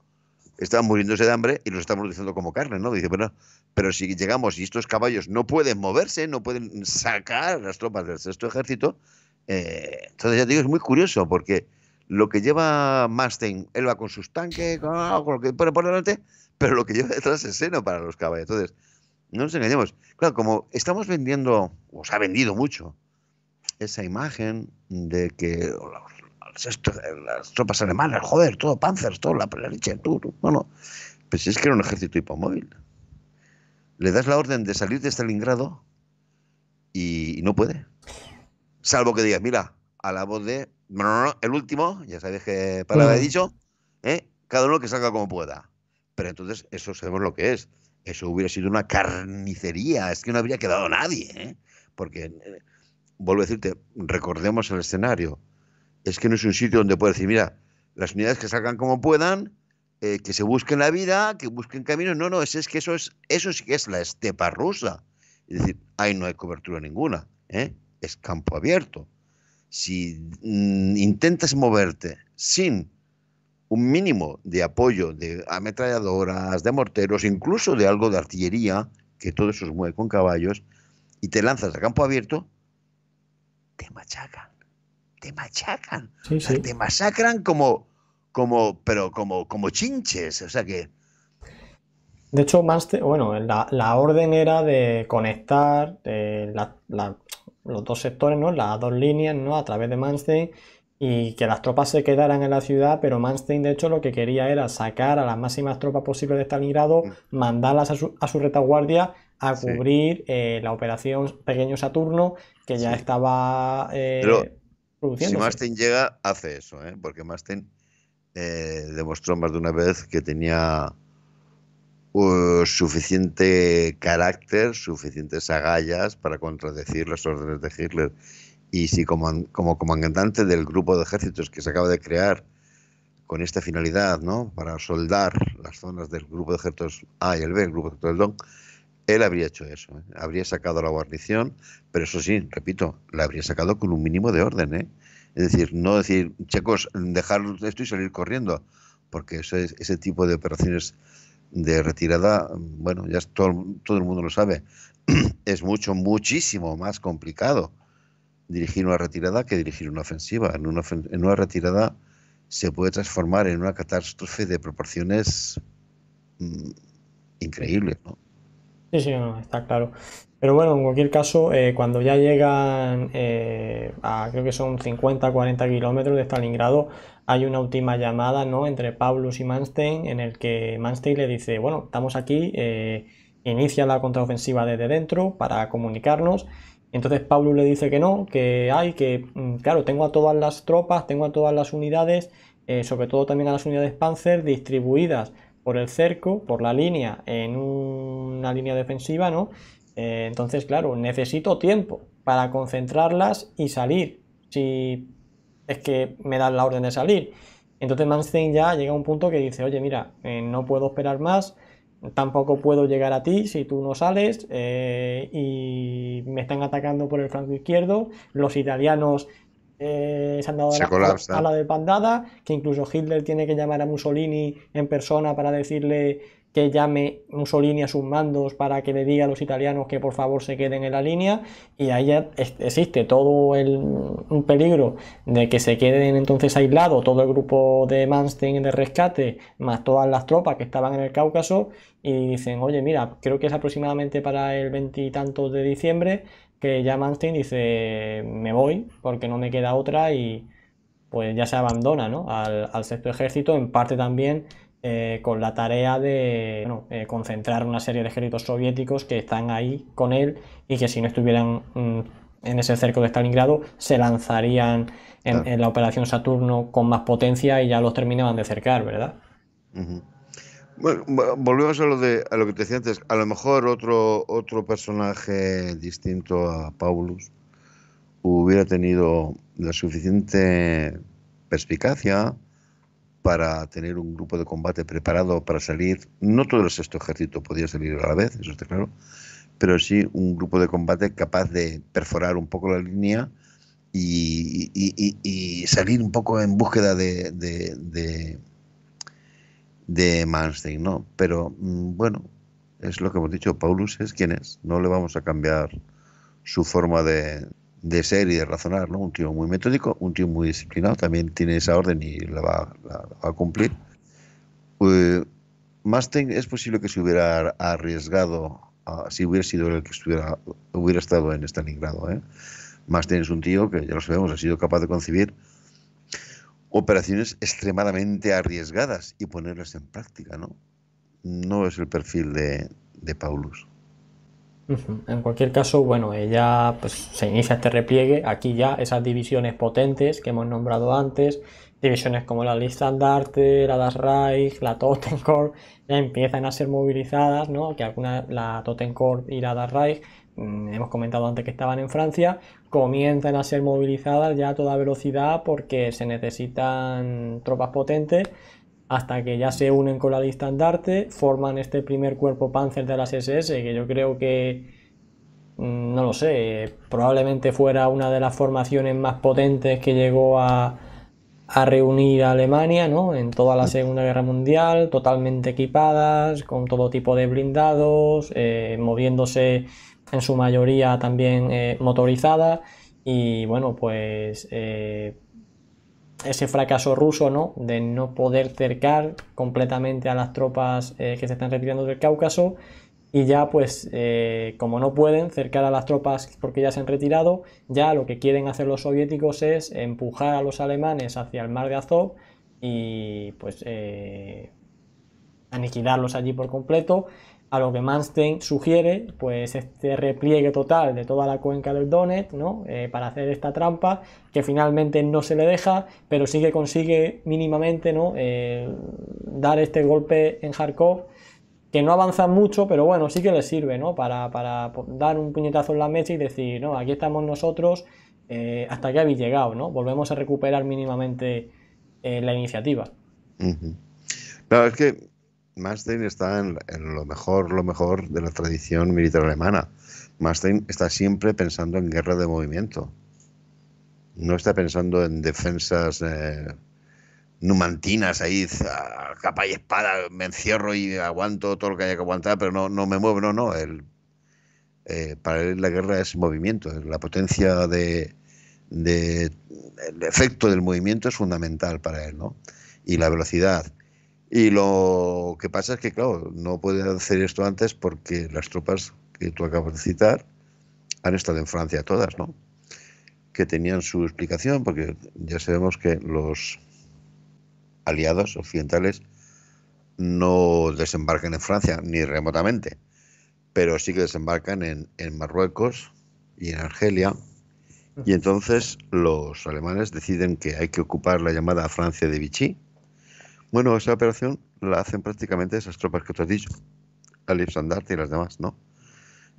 Estaban muriéndose de hambre y los estamos utilizando como carne, ¿no? Dice, bueno, pero si llegamos y estos caballos no pueden moverse, no pueden sacar las tropas del sexto ejército, eh, entonces ya te digo, es muy curioso porque lo que lleva Masten, él va con sus tanques, con lo que pone por delante, pero lo que lleva detrás es seno para los caballos. Entonces, no nos engañemos. Claro, como estamos vendiendo, o se ha vendido mucho, esa imagen de que pues eh, las, tropas alemanas, joder, todo panzers, todo la, la No, no. Pues es que era un ejército hipomóvil. Le das la orden de salir de Stalingrado y, no puede. Salvo que digas, mira, a la voz de no no el último, ya sabes que palabra he mm. dicho, ¿eh? cada uno que salga como pueda. Pero entonces eso sabemos lo que es. Eso hubiera sido una carnicería, es que no habría quedado nadie. ¿eh? Porque, eh, vuelvo a decirte, recordemos el escenario es que no es un sitio donde puedes decir, mira, las unidades que salgan como puedan, eh, que se busquen la vida, que busquen caminos. No, no, es, que eso es, eso sí que es la estepa rusa. Es decir, ahí no hay cobertura ninguna, ¿eh? es campo abierto. Si mm, intentas moverte sin un mínimo de apoyo de ametralladoras, de morteros, incluso de algo de artillería, que todo eso se mueve con caballos, y te lanzas a campo abierto, te machaca te machacan. Te masacran como, como, pero como, como chinches. O sea que. De hecho, más bueno, la, orden era de conectar eh, los dos sectores, ¿no? Las dos líneas, ¿no? A través de Manstein y que las tropas se quedaran en la ciudad, pero Manstein de hecho lo que quería era sacar a las máximas tropas posibles de Stalingrado, mm. mandarlas a su, retaguardia a cubrir eh, la operación Pequeño Saturno, que ya estaba... Eh, si Mastin llega, hace eso, ¿eh? porque Mastin eh, demostró más de una vez que tenía uh, suficiente carácter, suficientes agallas para contradecir las órdenes de Hitler. Y si como, como comandante del grupo de ejércitos que se acaba de crear, con esta finalidad, ¿no? Para soldar las zonas del grupo de ejércitos A y el B, el grupo de ejércitos del Don, él habría hecho eso, ¿eh? habría sacado la guarnición, pero eso sí, repito, la habría sacado con un mínimo de orden. ¿eh? Es decir, no decir, checos dejar esto y salir corriendo, porque ese, ese tipo de operaciones de retirada, bueno, ya todo, todo el mundo lo sabe, es mucho, muchísimo más complicado dirigir una retirada que dirigir una ofensiva. En una, en una retirada se puede transformar en una catástrofe de proporciones mm, increíbles, ¿no? Sí, sí, está claro. Pero bueno, en cualquier caso, eh, cuando ya llegan eh, a creo que son 50, 40 kilómetros de Stalingrado, hay una última llamada entre Paulus y Manstein, en el que Manstein le dice, bueno, estamos aquí, eh, inicia la contraofensiva desde dentro para comunicarnos. Entonces Paulus le dice que no, que hay, que mm, claro, tengo a todas las tropas, tengo a todas las unidades, sobre todo también a las unidades Panzer distribuidas por el cerco, por la línea, en una línea defensiva, ¿no? Eh, entonces, claro, necesito tiempo para concentrarlas y salir, si es que me dan la orden de salir. Entonces Manstein ya llega a un punto que dice, oye, mira, eh, no puedo esperar más, tampoco puedo llegar a ti si tú no sales eh, y me están atacando por el flanco izquierdo, los italianos eh, se han dado a, la, de pandada, que incluso Hitler tiene que llamar a Mussolini en persona para decirle que llame Mussolini a sus mandos para que le diga a los italianos que por favor se queden en la línea y ahí existe todo el un peligro de que se queden entonces aislados todo el grupo de Manstein de rescate más todas las tropas que estaban en el Cáucaso y dicen oye mira creo que es aproximadamente para el veintitantos de diciembre que ya Manstein dice, me voy porque no me queda otra y pues ya se abandona al, sexto ejército, en parte también eh, con la tarea de eh, concentrar una serie de ejércitos soviéticos que están ahí con él y que si no estuvieran mm, en ese cerco de Stalingrado se lanzarían en, la operación Saturno con más potencia y ya los terminaban de cercar, ¿verdad? Bueno, volvemos a lo, que te decía antes. A lo mejor otro, otro personaje distinto a Paulus hubiera tenido la suficiente perspicacia para tener un grupo de combate preparado para salir. No todo el sexto ejército podía salir a la vez, eso está claro, pero sí un grupo de combate capaz de perforar un poco la línea y, salir un poco en búsqueda de de Manstein, ¿no? Pero mm, bueno, es lo que hemos dicho, Paulus es quien es, no le vamos a cambiar su forma de, de ser y de razonar, ¿no? Un tío muy metódico, un tío muy disciplinado, también tiene esa orden y la va, a cumplir. Eh, Manstein es posible que se hubiera arriesgado si hubiera sido el que estuviera, hubiera estado en Stalingrado, ¿eh? Manstein es un tío que, ya lo sabemos, ha sido capaz de concebir operaciones extremadamente arriesgadas y ponerlas en práctica, ¿no? No es el perfil de, de Paulus. En cualquier caso, bueno, ella pues, se inicia este repliegue. Aquí ya esas divisiones potentes que hemos nombrado antes, divisiones como la Lista Andarte, la Das Reich, la Totenkopf, ya empiezan a ser movilizadas, ¿no? Que alguna, la Totenkopf y la Das Reich Mm, hemos comentado antes que estaban en Francia, comienzan a ser movilizadas ya a toda velocidad porque se necesitan tropas potentes hasta que ya se unen con la lista andarte, forman este primer cuerpo panzer de las SS, que yo creo que, mm, no lo sé, probablemente fuera una de las formaciones más potentes que llegó a, reunir a Alemania en toda la Segunda Guerra Mundial, totalmente equipadas, con todo tipo de blindados, eh, moviéndose en su mayoría también eh, motorizada y bueno, pues eh, ese fracaso ruso, De no poder cercar completamente a las tropas eh, que se están retirando del Cáucaso y ya pues como no pueden cercar a las tropas porque ya se han retirado, ya lo que quieren hacer los soviéticos es empujar a los alemanes hacia el mar de Azov y pues aniquilarlos allí por completo a lo que Manstein sugiere, pues este repliegue total de toda la cuenca del Donet, ¿no? Eh, para hacer esta trampa, que finalmente no se le deja, pero sí que consigue mínimamente, ¿no? Eh, dar este golpe en Kharkov, que no avanza mucho, pero bueno, sí que le sirve, ¿no? Para, dar un puñetazo en la mesa y decir, no, aquí estamos nosotros, eh, hasta que habéis llegado, ¿no? Volvemos a recuperar mínimamente la iniciativa. es que Manstein está en, lo mejor, lo mejor de la tradición militar alemana. Manstein está siempre pensando en guerra de movimiento. No está pensando en defensas eh, numantinas ahí, ah, capa y espada, me encierro y aguanto todo lo que haya que aguantar, pero no, me muevo. No, no. Eh, para él la guerra es movimiento. La potencia de, de, el efecto del movimiento es fundamental para él, ¿no? Y la velocidad y lo que pasa es que, claro, no puede hacer esto antes porque las tropas que tú acabas de citar han estado en Francia todas, ¿no? Que tenían su explicación, porque ya sabemos que los aliados occidentales no desembarcan en Francia, ni remotamente, pero sí que desembarcan en, en Marruecos y en Argelia. Y entonces los alemanes deciden que hay que ocupar la llamada Francia de Vichy, bueno, esa operación la hacen prácticamente esas tropas que te has dicho, Alif y las demás, ¿no?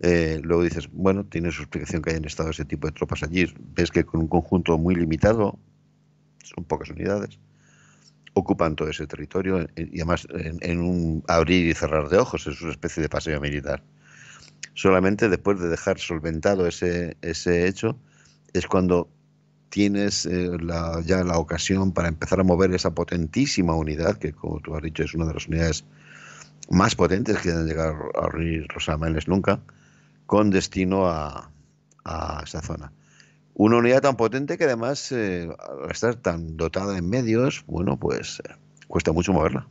Eh, luego dices, bueno, tiene su explicación que hayan estado ese tipo de tropas allí. Ves que con un conjunto muy limitado, son pocas unidades, ocupan todo ese territorio eh, eh, y además en, un abrir y cerrar de ojos, es una especie de paseo militar. Solamente después de dejar solventado ese, ese hecho es cuando tienes eh, ya la ocasión para empezar a mover esa potentísima unidad, que como tú has dicho es una de las unidades más potentes que deben llegar a reunir amales nunca, con destino a, esa zona. Una unidad tan potente que además, eh, al estar tan dotada en medios, bueno, pues eh, cuesta mucho moverla.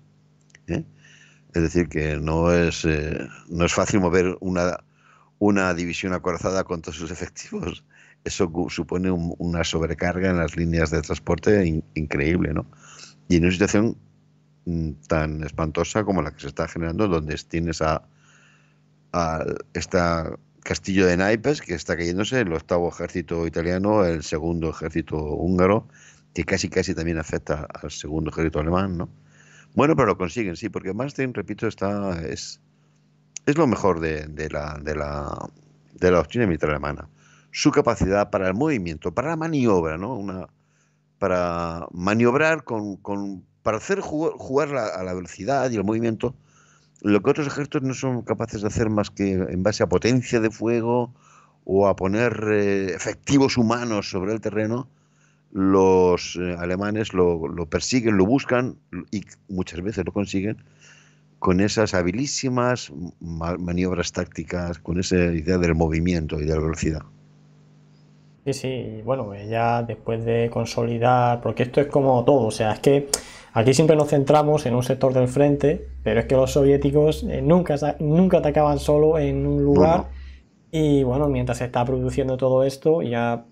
Es decir, que no es, no es fácil mover una, una división acorazada con todos sus efectivos eso supone una sobrecarga en las líneas de transporte increíble, ¿no? Y en una situación mm, tan espantosa como la que se está generando, donde tienes a, este castillo de naipes que está cayéndose, el octavo ejército italiano, el segundo ejército húngaro, que casi casi también afecta al segundo ejército alemán, ¿no? Bueno, pero lo consiguen, sí, porque Manstein, repito, está es, es lo mejor de, la, de, la, de la doctrina militar alemana su capacidad para el movimiento, para la maniobra, ¿no? para maniobrar, con, para hacer jugar, a la velocidad y el movimiento, lo que otros ejércitos no son capaces de hacer más que en base a potencia de fuego o a poner eh, efectivos humanos sobre el terreno, los eh, alemanes lo, persiguen, lo buscan y muchas veces lo consiguen con esas habilísimas maniobras tácticas, con esa idea del movimiento y de la velocidad. Sí, sí, bueno, ya después de consolidar, porque esto es como todo, o sea, es que aquí siempre nos centramos en un sector del frente, pero es que los soviéticos eh, nunca, nunca atacaban solo en un lugar. Y bueno, mientras se está produciendo todo esto, ya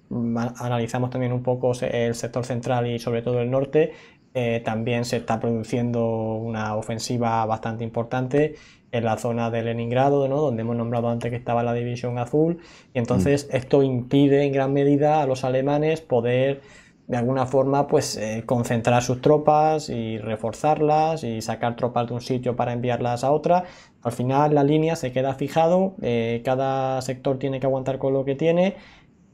analizamos también un poco el sector central y sobre todo el norte, eh, también se está produciendo una ofensiva bastante importante en la zona de Leningrado, donde hemos nombrado antes que estaba la División Azul, y entonces mm. esto impide en gran medida a los alemanes poder de alguna forma pues eh, concentrar sus tropas y reforzarlas y sacar tropas de un sitio para enviarlas a otra. Al final la línea se queda fijado, eh, cada sector tiene que aguantar con lo que tiene,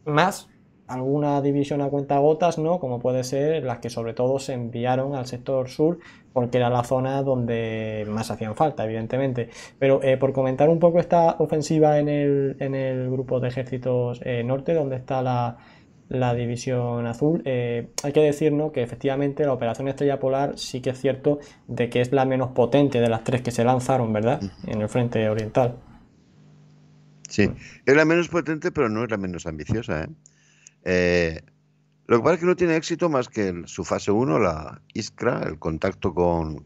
más alguna división a cuentagotas, ¿no? Como puede ser las que sobre todo se enviaron al sector sur porque era la zona donde más hacían falta, evidentemente. Pero eh, por comentar un poco esta ofensiva en el, grupo de ejércitos eh, norte, donde está la, división azul, eh, hay que decirnos que efectivamente la operación Estrella Polar sí que es cierto de que es la menos potente de las tres que se lanzaron, ¿verdad? En el frente oriental. Sí, es la menos potente, pero no es la menos ambiciosa. ¿eh? Lo que pasa es que no tiene éxito más que su fase 1, la Iskra, el contacto con,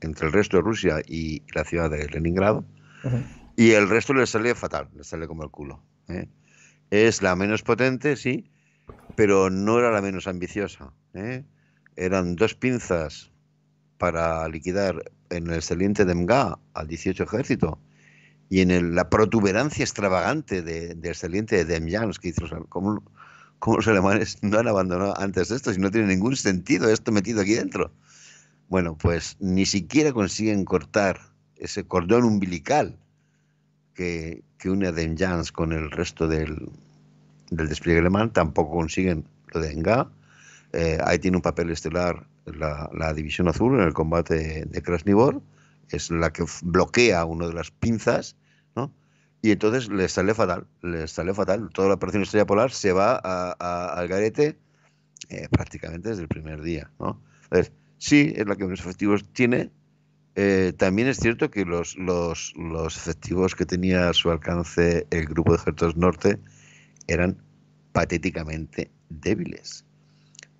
entre el resto de Rusia y la ciudad de Leningrado. Y el resto le sale fatal, le sale como el culo. ¿eh? Es la menos potente, sí, pero no era la menos ambiciosa. ¿eh? Eran dos pinzas para liquidar en el saliente de Mga al 18 ejército y en la protuberancia extravagante de, del saliente de los que hizo, como, cómo los alemanes no han abandonado antes esto, si no tiene ningún sentido esto metido aquí dentro. Bueno, pues ni siquiera consiguen cortar ese cordón umbilical que, une a Denjans con el resto del, despliegue alemán, tampoco consiguen lo de Enga. Eh, ahí tiene un papel estelar la, la, División Azul en el combate de Krasnivor, es la que bloquea una de las pinzas y entonces le sale fatal, le sale fatal. Toda la operación Estrella Polar se va al garete eh, prácticamente desde el primer día. ¿no? sí, es la que menos efectivos tiene. Eh, también es cierto que los, efectivos que tenía a su alcance el grupo de ejércitos norte eran patéticamente débiles.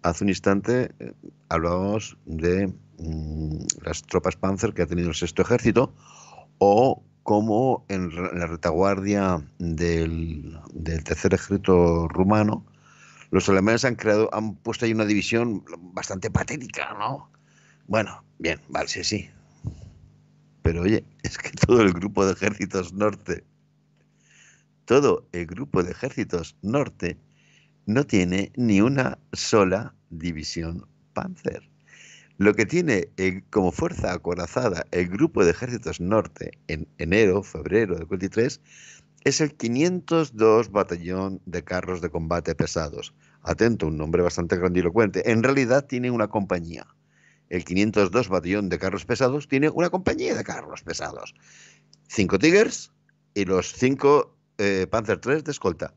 Hace un instante eh, hablábamos de mm, las tropas Panzer que ha tenido el sexto ejército o como en la retaguardia del, tercer ejército rumano, los alemanes han creado, han puesto ahí una división bastante patética, ¿no? Bueno, bien, vale, sí, sí. Pero oye, es que todo el grupo de ejércitos norte, todo el grupo de ejércitos norte no tiene ni una sola división Panzer. Lo que tiene eh, como fuerza acorazada el grupo de ejércitos norte en enero, febrero del 43 es el 502 Batallón de Carros de Combate Pesados. Atento, un nombre bastante grandilocuente. En realidad tiene una compañía. El 502 Batallón de Carros Pesados tiene una compañía de carros pesados. Cinco Tigers y los cinco eh, Panzer III de escolta.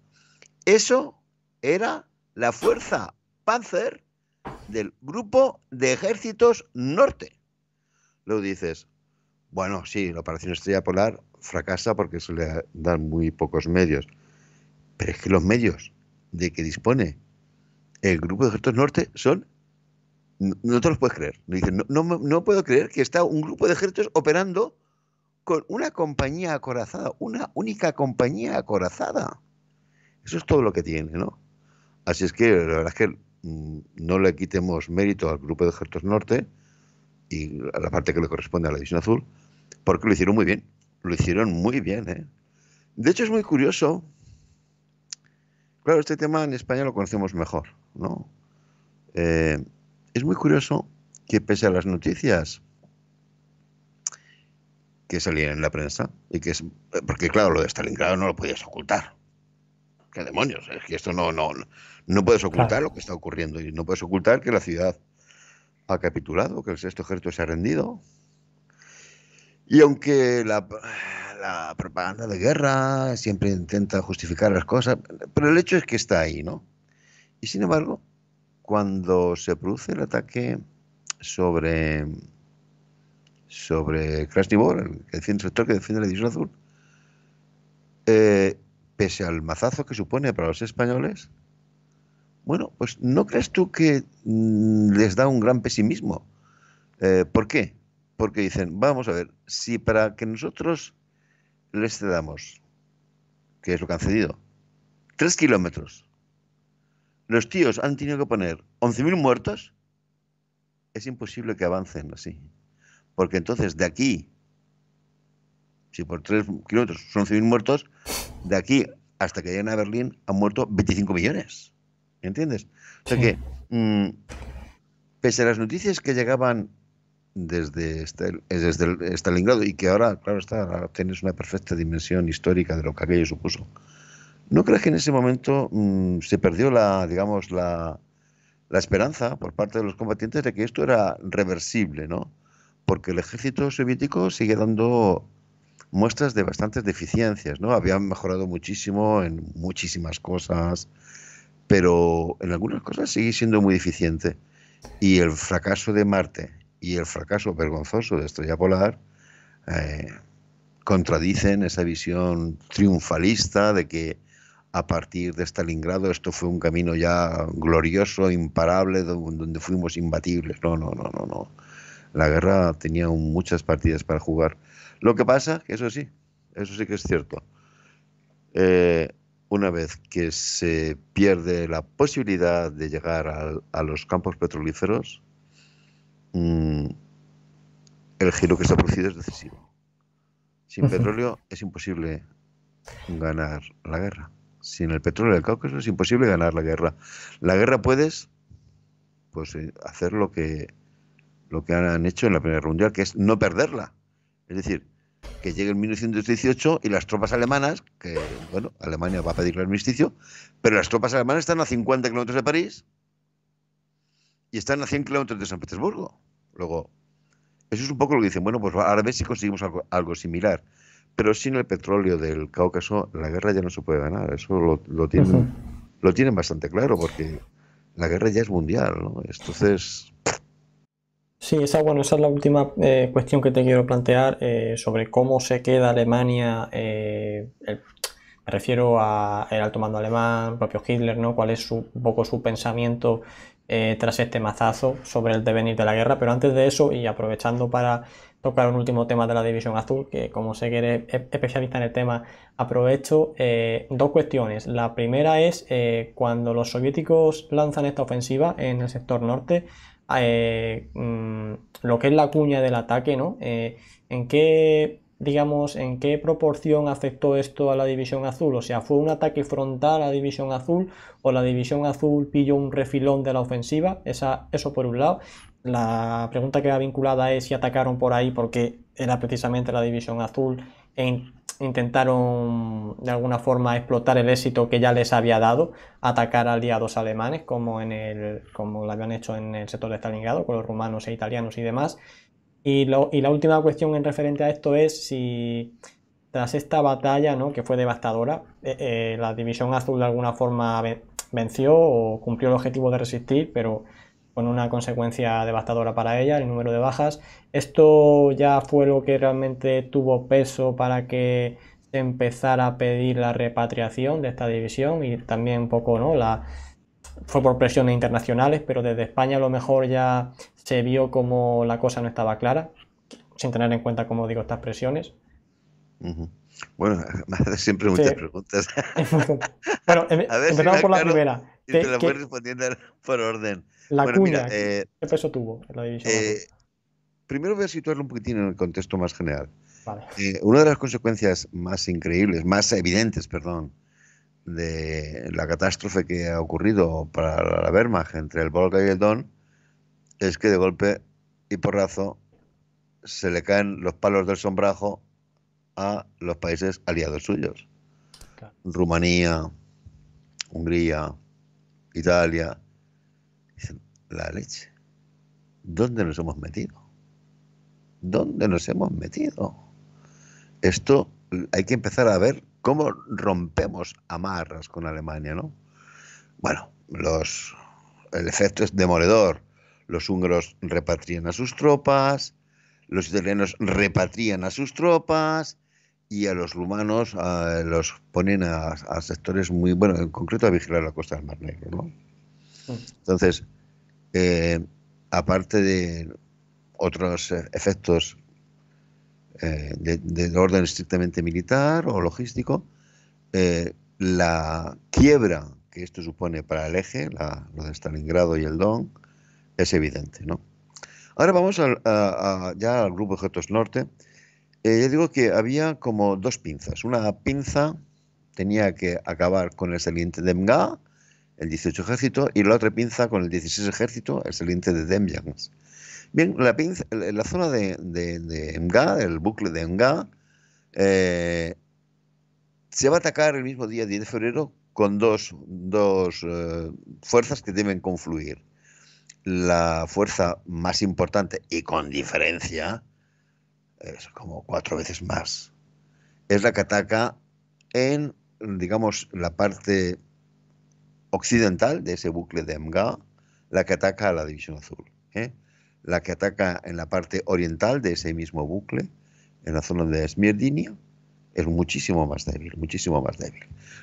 Eso era la fuerza Panzer del Grupo de Ejércitos Norte. Luego dices, bueno, sí, la operación Estrella Polar fracasa porque se le dan muy pocos medios. Pero es que los medios de que dispone el Grupo de Ejércitos Norte son... No, te los puedes creer. no puedo creer que está un grupo de ejércitos operando con una compañía acorazada, una única compañía acorazada. Eso es todo lo que tiene, ¿no? Así es que la verdad es que Mm, no le quitemos mérito al grupo de Ejércitos Norte y a la parte que le corresponde a la División Azul, porque lo hicieron muy bien. Lo hicieron muy bien, ¿eh? De hecho, es muy curioso. Claro, este tema en España lo conocemos mejor, ¿no? Eh, es muy curioso que pese a las noticias que salían en la prensa, y que es, eh, porque claro, lo de Stalingrado no lo podías ocultar, ¿Qué demonios? Es que esto no, no, no puedes ocultar lo que está ocurriendo y no puedes ocultar que la ciudad ha capitulado, que el sexto ejército se ha rendido. Y aunque la, propaganda de guerra siempre intenta justificar las cosas, pero el hecho es que está ahí, ¿no? Y sin embargo, cuando se produce el ataque sobre sobre Krasnivor, el que el sector que defiende la división azul, eh, pese al mazazo que supone para los españoles, bueno, pues ¿no crees tú que mm, les da un gran pesimismo? Eh, ¿Por qué? Porque dicen, vamos a ver, si para que nosotros les cedamos, que es lo que han cedido, tres kilómetros, los tíos han tenido que poner 11.000 muertos, es imposible que avancen así. Porque entonces de aquí, si por tres kilómetros son 11.000 muertos, de aquí hasta que lleguen a Berlín han muerto 25 millones. ¿Entiendes? O sea que, mm, pese a las noticias que llegaban desde, este, desde el Stalingrado y que ahora, claro está, tienes una perfecta dimensión histórica de lo que aquello supuso, ¿no crees que en ese momento mm, se perdió la, digamos, la, la esperanza por parte de los combatientes de que esto era reversible, ¿no? Porque el ejército soviético sigue dando muestras de bastantes deficiencias, ¿no? Habían mejorado muchísimo en muchísimas cosas, pero en algunas cosas sigue siendo muy deficiente. Y el fracaso de Marte y el fracaso vergonzoso de Estrella Polar eh, contradicen esa visión triunfalista de que a partir de Stalingrado esto fue un camino ya glorioso, imparable, donde fuimos imbatibles. No, no, no, no, no. La guerra tenía muchas partidas para jugar lo que pasa, que eso sí, eso sí que es cierto. Eh, una vez que se pierde la posibilidad de llegar a, los campos petrolíferos, mm, el giro que se ha producido es decisivo. Sin petróleo es imposible ganar la guerra. Sin el petróleo del Cáucaso es imposible ganar la guerra. La guerra puedes pues, eh, hacer lo que, lo que han hecho en la Primera Guerra Mundial, que es no perderla. Es decir, que llegue en 1918 y las tropas alemanas, que, bueno, Alemania va a pedir el armisticio, pero las tropas alemanas están a 50 kilómetros de París y están a 100 kilómetros de San Petersburgo. Luego, eso es un poco lo que dicen, bueno, pues ahora a ver si conseguimos algo, similar. Pero sin el petróleo del Cáucaso, la guerra ya no se puede ganar. Eso lo, tienen, lo tienen bastante claro, porque la guerra ya es mundial, ¿no? Entonces Sí, esa, bueno, esa es la última eh, cuestión que te quiero plantear eh, sobre cómo se queda Alemania, eh, me refiero al alto mando alemán, propio Hitler, ¿no? ¿Cuál es un poco su pensamiento tras este mazazo sobre el devenir de la guerra? Pero antes de eso, y aprovechando para tocar un último tema de la División Azul, que como sé que eres e, especialista en el tema, aprovecho dos cuestiones. La primera es cuando los soviéticos lanzan esta ofensiva en el sector norte, eh, mm, lo que es la cuña del ataque, ¿no? Eh, ¿En qué, digamos, en qué proporción afectó esto a la división azul? O sea, ¿fue un ataque frontal a la división azul o la división azul pilló un refilón de la ofensiva? Esa, eso por un lado. La pregunta que va vinculada es si atacaron por ahí porque era precisamente la división azul en intentaron de alguna forma explotar el éxito que ya les había dado atacar aliados alemanes como, en el, como lo habían hecho en el sector de Stalingrado con los rumanos e italianos y demás. Y, y la última cuestión en referente a esto es si tras esta batalla, ¿no? que fue devastadora, eh, eh, la División Azul de alguna forma venció o cumplió el objetivo de resistir, pero con una consecuencia devastadora para ella, el número de bajas. Esto ya fue lo que realmente tuvo peso para que se empezara a pedir la repatriación de esta división y también un poco, ¿no? La, fue por presiones internacionales, pero desde España a lo mejor ya se vio como la cosa no estaba clara, sin tener en cuenta, como digo, estas presiones. Bueno, siempre muchas preguntas. bueno, em, empezamos por la primera la por orden. La cuña, eh, ¿qué peso tuvo eh, primero voy a situarlo un poquitín en el contexto más general. Eh, una de las consecuencias más increíbles, más evidentes, perdón, de la catástrofe que ha ocurrido para la Wehrmacht entre el Volga y el Don es que de golpe y porrazo se le caen los palos del sombrajo a los países aliados suyos. Rumanía, Hungría, Italia. Dicen, la leche. ¿Dónde nos hemos metido? ¿Dónde nos hemos metido? Esto hay que empezar a ver cómo rompemos amarras con Alemania, ¿no? Bueno, los, el efecto es demoledor. Los húngaros repatrian a sus tropas, los italianos repatrian a sus tropas, y a los rumanos los ponen a, sectores muy, bueno, en concreto a vigilar la costa del Mar Negro, ¿no? Mm. Entonces, eh, aparte de otros eh, efectos eh, de, orden estrictamente militar o logístico, la quiebra que esto supone para el eje, la, de Stalingrado y el Don, es evidente, ¿no? Ahora vamos al, a, ya al grupo de Objetos Norte, eh, yo digo que había como dos pinzas. Una pinza tenía que acabar con el saliente de Mga, el 18 ejército, y la otra pinza con el 16 ejército, el saliente de Demjans. Bien, la, pinza, la zona de, Mga, el bucle de Mga, eh, se va a atacar el mismo día 10 de febrero con dos, eh, fuerzas que deben confluir. La fuerza más importante y con diferencia es como cuatro veces más, es la que ataca en, digamos, la parte occidental de ese bucle de Mga, la que ataca a la División Azul. ¿eh? La que ataca en la parte oriental de ese mismo bucle, en la zona de Smirdinia, es muchísimo más débil, muchísimo más débil.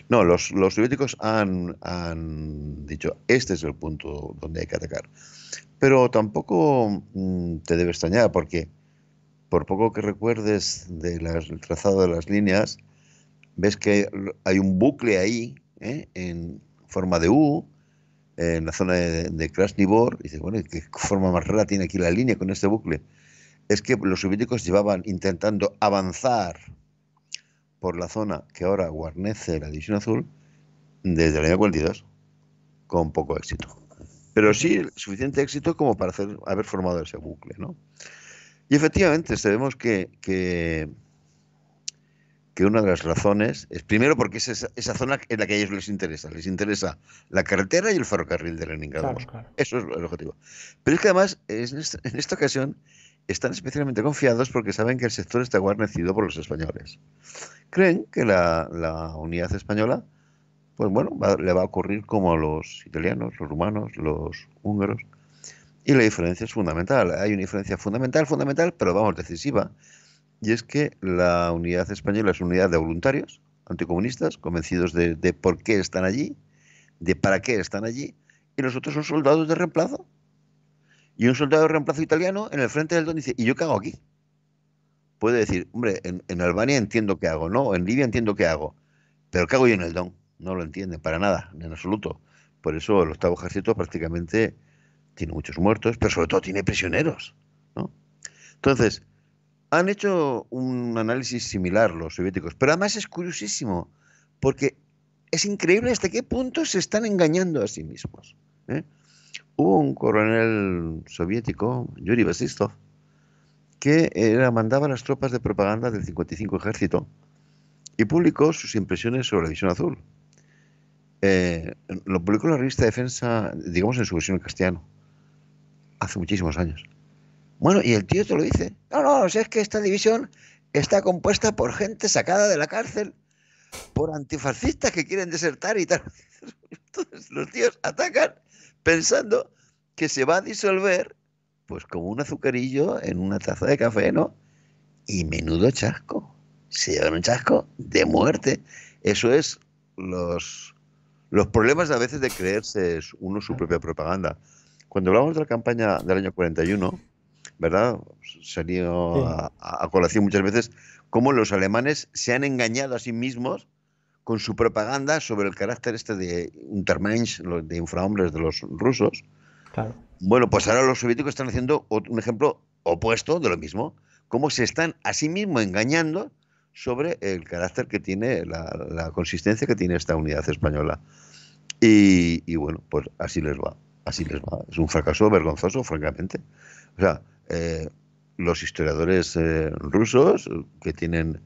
No, los, los soviéticos han, han, dicho, este es el punto donde hay que atacar. Pero tampoco mm, te debe extrañar, porque por poco que recuerdes del trazado de las líneas, ves que hay un bucle ahí, ¿eh? en forma de U, en la zona de, de Krasnivor, y dices, bueno, ¿qué forma más rara tiene aquí la línea con este bucle? Es que los soviéticos llevaban intentando avanzar por la zona que ahora guarnece la División Azul desde el año 42, con poco éxito. Pero sí, suficiente éxito como para haber formado ese bucle, ¿no? Y efectivamente, sabemos que, que, una de las razones es, primero, porque es esa, zona en la que a ellos les interesa. Les interesa la carretera y el ferrocarril de Leningrado. Eso es el objetivo. Pero es que además, en esta ocasión, están especialmente confiados porque saben que el sector está guarnecido por los españoles. Creen que la, unidad española, pues bueno, le va a ocurrir como a los italianos, los rumanos, los húngaros, y la diferencia es fundamental. Hay una diferencia fundamental, fundamental, pero vamos, decisiva. Y es que la unidad española es una unidad de voluntarios anticomunistas, convencidos de, por qué están allí, de para qué están allí, y nosotros son soldados de reemplazo. Y un soldado de reemplazo italiano en el frente del Don dice, ¿y yo qué hago aquí? Puede decir, hombre, en, en Albania entiendo qué hago, ¿no? En Libia entiendo qué hago, pero ¿qué hago yo en el Don? No lo entiende para nada, en absoluto. Por eso el octavo ejército prácticamente tiene muchos muertos, pero sobre todo tiene prisioneros. Entonces, han hecho un análisis similar los soviéticos, pero además es curiosísimo, porque es increíble hasta qué punto se están engañando a sí mismos. ¿eh? Hubo un coronel soviético, Yuri Basistov, que era, mandaba las tropas de propaganda del 55 Ejército y publicó sus impresiones sobre la visión Azul. Eh, lo publicó la revista Defensa, digamos en su versión en castellano hace muchísimos años. Bueno, y el tío te lo dice. No, no, es que esta división está compuesta por gente sacada de la cárcel, por antifascistas que quieren desertar y tal. Entonces los tíos atacan pensando que se va a disolver, pues como un azucarillo en una taza de café, ¿no? Y menudo chasco. Se llevan un chasco de muerte. Eso es los, los problemas a veces de creerse uno su propia propaganda. Cuando hablamos de la campaña del año 41, ¿verdad? Salió a, a, colación muchas veces cómo los alemanes se han engañado a sí mismos con su propaganda sobre el carácter este de Untermensch, de infrahombres de los rusos. Bueno, pues ahora los soviéticos están haciendo un ejemplo opuesto de lo mismo, cómo se están a sí mismos engañando sobre el carácter que tiene, la, consistencia que tiene esta unidad española. y bueno, pues así les va así les va. Es un fracaso vergonzoso, francamente. O sea, eh, los historiadores eh, rusos que tienen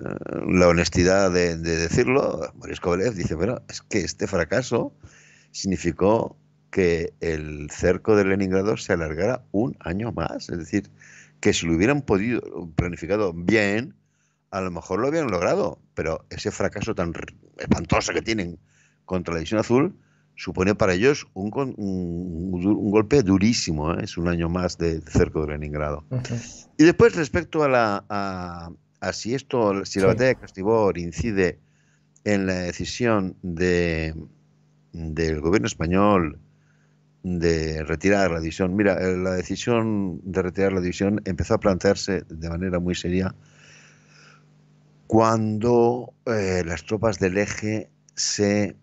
eh, la honestidad de, decirlo, Boris Kovalev dice, bueno, es que este fracaso significó que el cerco de Leningrado se alargara un año más. Es decir, que si lo hubieran podido planificado bien, a lo mejor lo habían logrado, pero ese fracaso tan espantoso que tienen contra la división azul supone para ellos un, golpe durísimo, ¿eh? es un año más de, cerco de Leningrado. Y después respecto a, la, a, si esto, si la batalla de Castibor incide en la decisión de, del gobierno español de retirar la división, mira, eh, la decisión de retirar la división empezó a plantearse de manera muy seria cuando eh, las tropas del eje se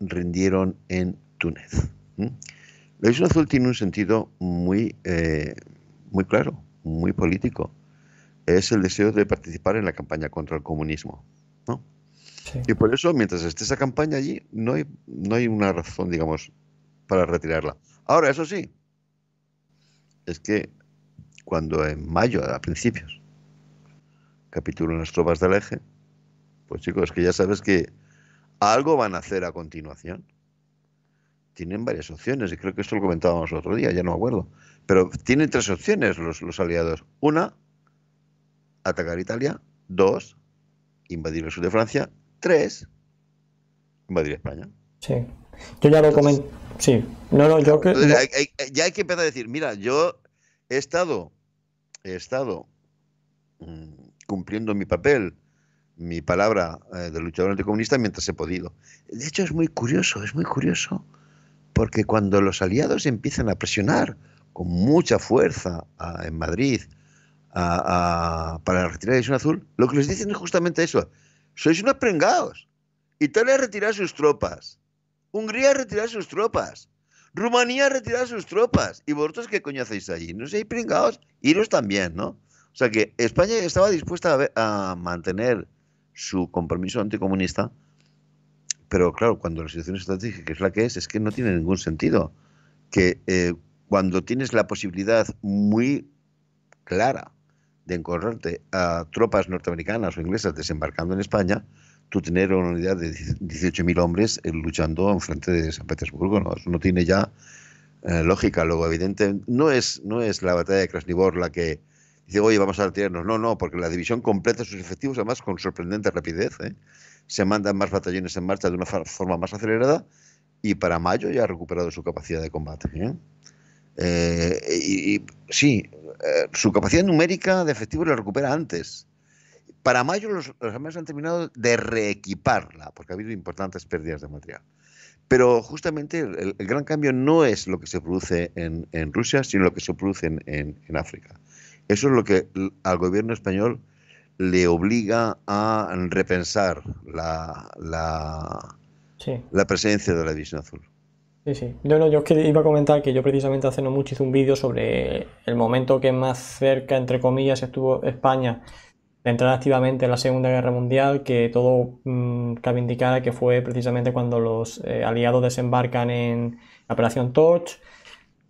rindieron en Túnez. La Isla Azul tiene un sentido muy, eh, muy claro, muy político. Es el deseo de participar en la campaña contra el comunismo. ¿no? Y por eso, mientras esté esa campaña allí, no hay, no hay una razón, digamos, para retirarla. Ahora, eso sí, es que cuando en mayo, a principios, capitulan las tropas del eje, pues chicos, que ya sabes que algo van a hacer a continuación. Tienen varias opciones, y creo que esto lo comentábamos el otro día, ya no me acuerdo. Pero tienen tres opciones los, aliados. Una, atacar Italia. Dos, invadir el sur de Francia. Tres, invadir España. Sí. Yo ya lo comenté. Sí. No, no, yo que. ya hay que empezar a decir, mira, yo he estado, he estado mm, cumpliendo mi papel mi palabra eh, de luchador anticomunista mientras he podido. De hecho, es muy curioso, es muy curioso, porque cuando los aliados empiezan a presionar con mucha fuerza en Madrid para retirar la Azul, lo que les dicen es justamente eso. Sois unos prengados. Italia retirar sus tropas. Hungría retirar sus tropas. Rumanía retirar sus tropas. ¿Y vosotros qué coño hacéis allí? No sois pringados, iros también, ¿no? O sea que España estaba dispuesta a mantener su compromiso anticomunista, pero claro, cuando la situación estratégica es la que es, es que no tiene ningún sentido. Que eh, cuando tienes la posibilidad muy clara de encontrarte a tropas norteamericanas o inglesas desembarcando en España, tú tener una unidad de 18.000 hombres eh, luchando en frente de San Petersburgo, no, no tiene ya eh, lógica. Luego, evidente, no es, no es la batalla de Krasnivor la que Dice, oye, vamos a retirarnos. No, no, porque la división completa sus efectivos, además con sorprendente rapidez. ¿eh? Se mandan más batallones en marcha de una forma más acelerada y para mayo ya ha recuperado su capacidad de combate. ¿eh? Eh, y, sí, su capacidad numérica de efectivo la recupera antes. Para mayo los, los han terminado de reequiparla, porque ha habido importantes pérdidas de material. Pero justamente el, gran cambio no es lo que se produce en, Rusia, sino lo que se produce en África eso es lo que al gobierno español le obliga a repensar la, la, presencia de la división azul. Sí, yo que iba a comentar que yo precisamente hace no mucho hice un vídeo sobre el momento que más cerca, entre comillas, estuvo España de entrar activamente en la Segunda Guerra Mundial, que todo mm, cabe indicar que fue precisamente cuando los eh, aliados desembarcan en la Operación Torch,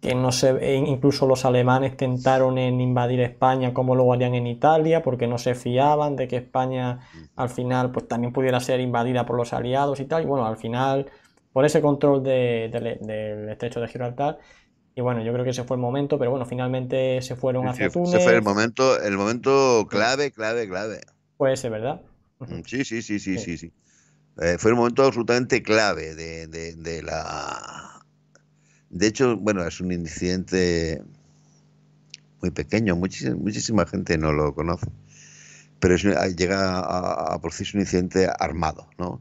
que no se, e incluso los alemanes tentaron en invadir España como lo harían en Italia, porque no se fiaban de que España al final pues también pudiera ser invadida por los aliados y tal, y bueno, al final por ese control de, del estrecho de Gibraltar. Y bueno, yo creo que ese fue el momento, pero bueno, finalmente se fueron hacia Túnez. Ese fue el momento, el momento clave, clave, clave. pues es ¿verdad? Mm, sí, sí, sí, sí, sí, sí. Eh, fue el momento absolutamente clave de, de la de hecho, bueno, es un incidente muy pequeño, muchísima, gente no lo conoce, pero ah, llega a, por sí un incidente armado, ¿no?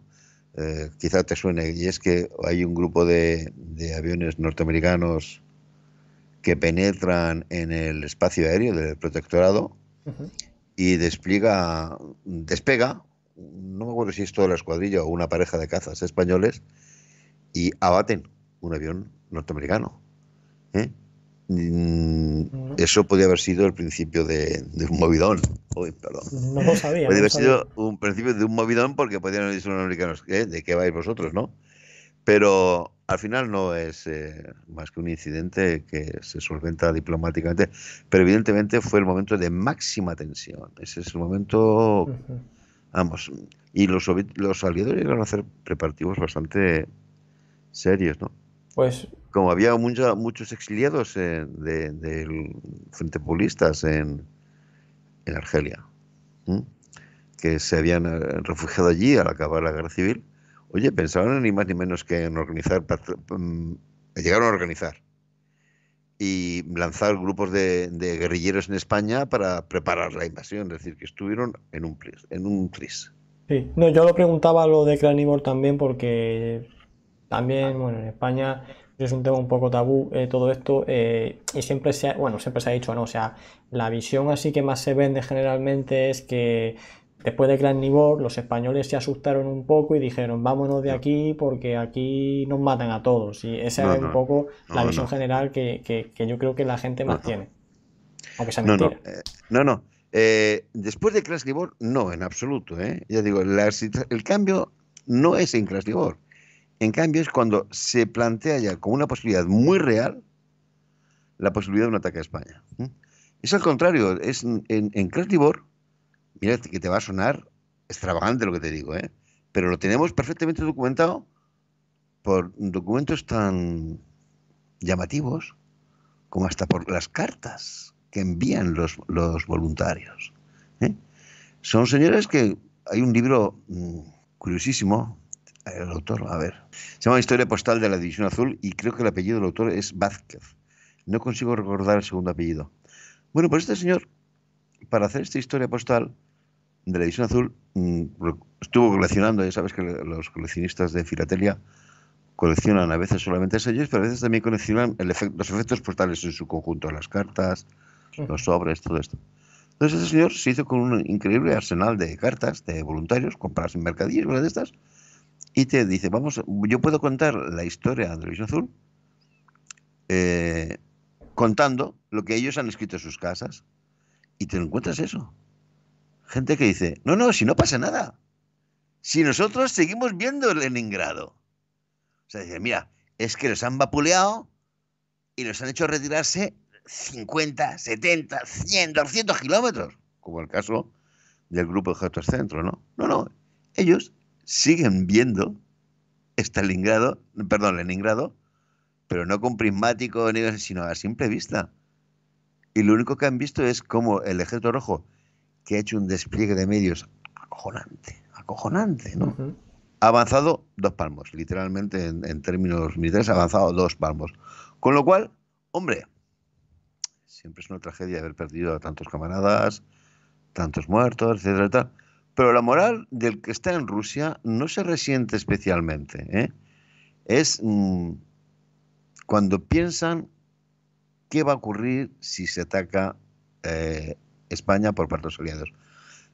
Eh, quizá te suene, y es que hay un grupo de, aviones norteamericanos que penetran en el espacio aéreo del protectorado y despliega, despega, no me acuerdo si es toda la escuadrilla o una pareja de cazas españoles, y abaten un avión norteamericano. ¿eh? Mm. Eso podría haber sido el principio de, un movidón. Uy, perdón. No Podría haber sido un principio de un movidón porque podían decir los americanos, ¿eh? ¿de qué vais vosotros, no? Pero al final no es eh, más que un incidente que se solventa diplomáticamente. Pero evidentemente fue el momento de máxima tensión. Ese es el momento. Vamos. Y los, los aliados iban a hacer preparativos bastante serios, ¿no? Pues como había muchos exiliados eh, del Frente Populistas en, Argelia, que se habían eh, refugiado allí al acabar la guerra civil. Oye, pensaron ni más ni menos que en organizar, mm, llegaron a organizar y lanzar grupos de, guerrilleros en España para preparar la invasión, es decir, que estuvieron en un, en no, yo lo preguntaba lo de Cranibor también porque también, bueno, en España es un tema un poco tabú eh, todo esto eh, y siempre se ha, bueno, siempre se ha dicho, ¿no? O sea, la visión así que más se vende generalmente es que después de Crash los españoles se asustaron un poco y dijeron, vámonos de aquí porque aquí nos matan a todos. Y esa es un poco la visión general que, yo creo que la gente más tiene. no, no. Eh, después de Crash no, en absoluto. Ya digo, el cambio no es en Crash en cambio, es cuando se plantea ya como una posibilidad muy real la posibilidad de un ataque a España. Es al contrario, es en, en, mira que te va a sonar extravagante lo que te digo, ¿eh? pero lo tenemos perfectamente documentado por documentos tan llamativos como hasta por las cartas que envían los, voluntarios. ¿eh? Son señores que hay un libro mm, curiosísimo el autor, a ver. Se llama Historia Postal de la División Azul y creo que el apellido del autor es Vázquez. No consigo recordar el segundo apellido. Bueno, pues este señor, para hacer esta historia postal de la División Azul, mm, estuvo coleccionando, ya sabes que los coleccionistas de filatelia coleccionan a veces solamente sellos, pero a veces también coleccionan el los efectos postales en su conjunto, las cartas, los sobres, todo esto. Entonces este señor se hizo con un increíble arsenal de cartas de voluntarios compras en mercadillos, una de estas, y te dice, vamos, yo puedo contar la historia de Televisión Azul eh, contando lo que ellos han escrito en sus casas. Y te encuentras eso. Gente que dice, no, no, si no pasa nada. Si nosotros seguimos viendo el Leningrado. O sea, dice, mira, es que los han vapuleado y los han hecho retirarse 50, 70, 100, 200 kilómetros. Como el caso del grupo de Gestos Centro, ¿no? No, no. Ellos siguen viendo Stalingrado, perdón, Leningrado, pero no con prismático, sino a simple vista. Y lo único que han visto es cómo el Ejército Rojo, que ha hecho un despliegue de medios acojonante, acojonante, ¿no? Ha avanzado dos palmos, literalmente en, términos militares, ha avanzado dos palmos. Con lo cual, hombre, siempre es una tragedia haber perdido a tantos camaradas, tantos muertos, etcétera, etcétera. Pero la moral del que está en Rusia no se resiente especialmente. ¿eh? Es mm, cuando piensan qué va a ocurrir si se ataca eh, España por parte de los aliados.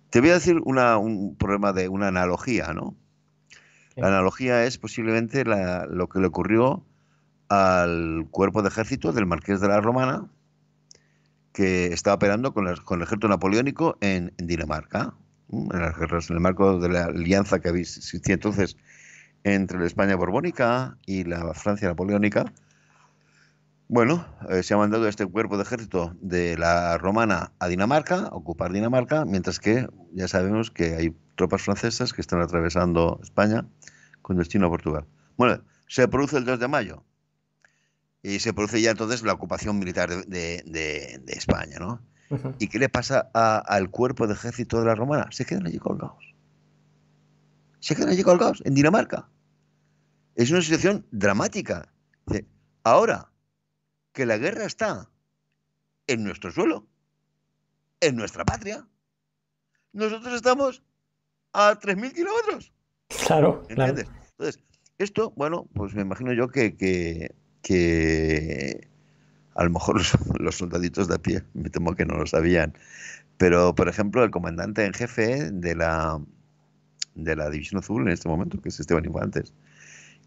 Te voy a decir una, un problema de una analogía, ¿no? La analogía es posiblemente lo que le ocurrió al cuerpo de ejército del marqués de la Romana, que estaba operando con, el ejército napoleónico en Dinamarca en las guerras, en el marco de la alianza que existía entonces entre la España borbónica y la Francia napoleónica, bueno, eh, se ha mandado este cuerpo de ejército de la romana a Dinamarca, a ocupar Dinamarca, mientras que ya sabemos que hay tropas francesas que están atravesando España con destino a Portugal. Bueno, se produce el 2 de mayo y se produce ya entonces la ocupación militar de España, ¿no? ¿Y qué le pasa al cuerpo de ejército de la romana? Se quedan allí colgados. Se quedan allí colgados, en Dinamarca. Es una situación dramática. Ahora que la guerra está en nuestro suelo, en nuestra patria, nosotros estamos a 3.000 kilómetros. Claro, Entonces, esto, bueno, pues me imagino yo que, que a lo mejor los, soldaditos de a pie, me temo que no lo sabían. Pero, por ejemplo, el comandante en jefe de la, de la División Azul en este momento, que es Esteban Infantes,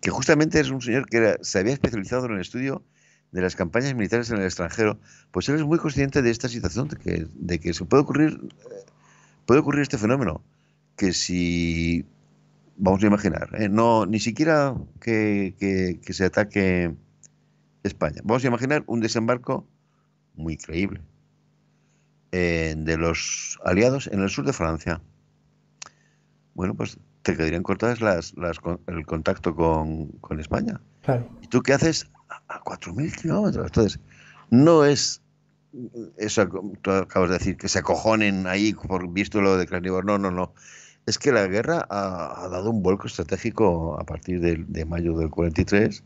que justamente es un señor que se había especializado en el estudio de las campañas militares en el extranjero, pues él es muy consciente de esta situación, de que, de se puede ocurrir, puede ocurrir este fenómeno, que si, vamos a imaginar, ¿eh? no, ni siquiera que, que se ataque España. Vamos a imaginar un desembarco muy creíble de los aliados en el sur de Francia. Bueno, pues te quedarían cortadas las, el contacto con, España. ¿Y tú qué haces? A, cuatro 4.000 kilómetros. Entonces, no es eso tú acabas de decir, que se acojonen ahí por visto lo de Cranibor. No, no, no. Es que la guerra ha, dado un vuelco estratégico a partir de, de, mayo del 43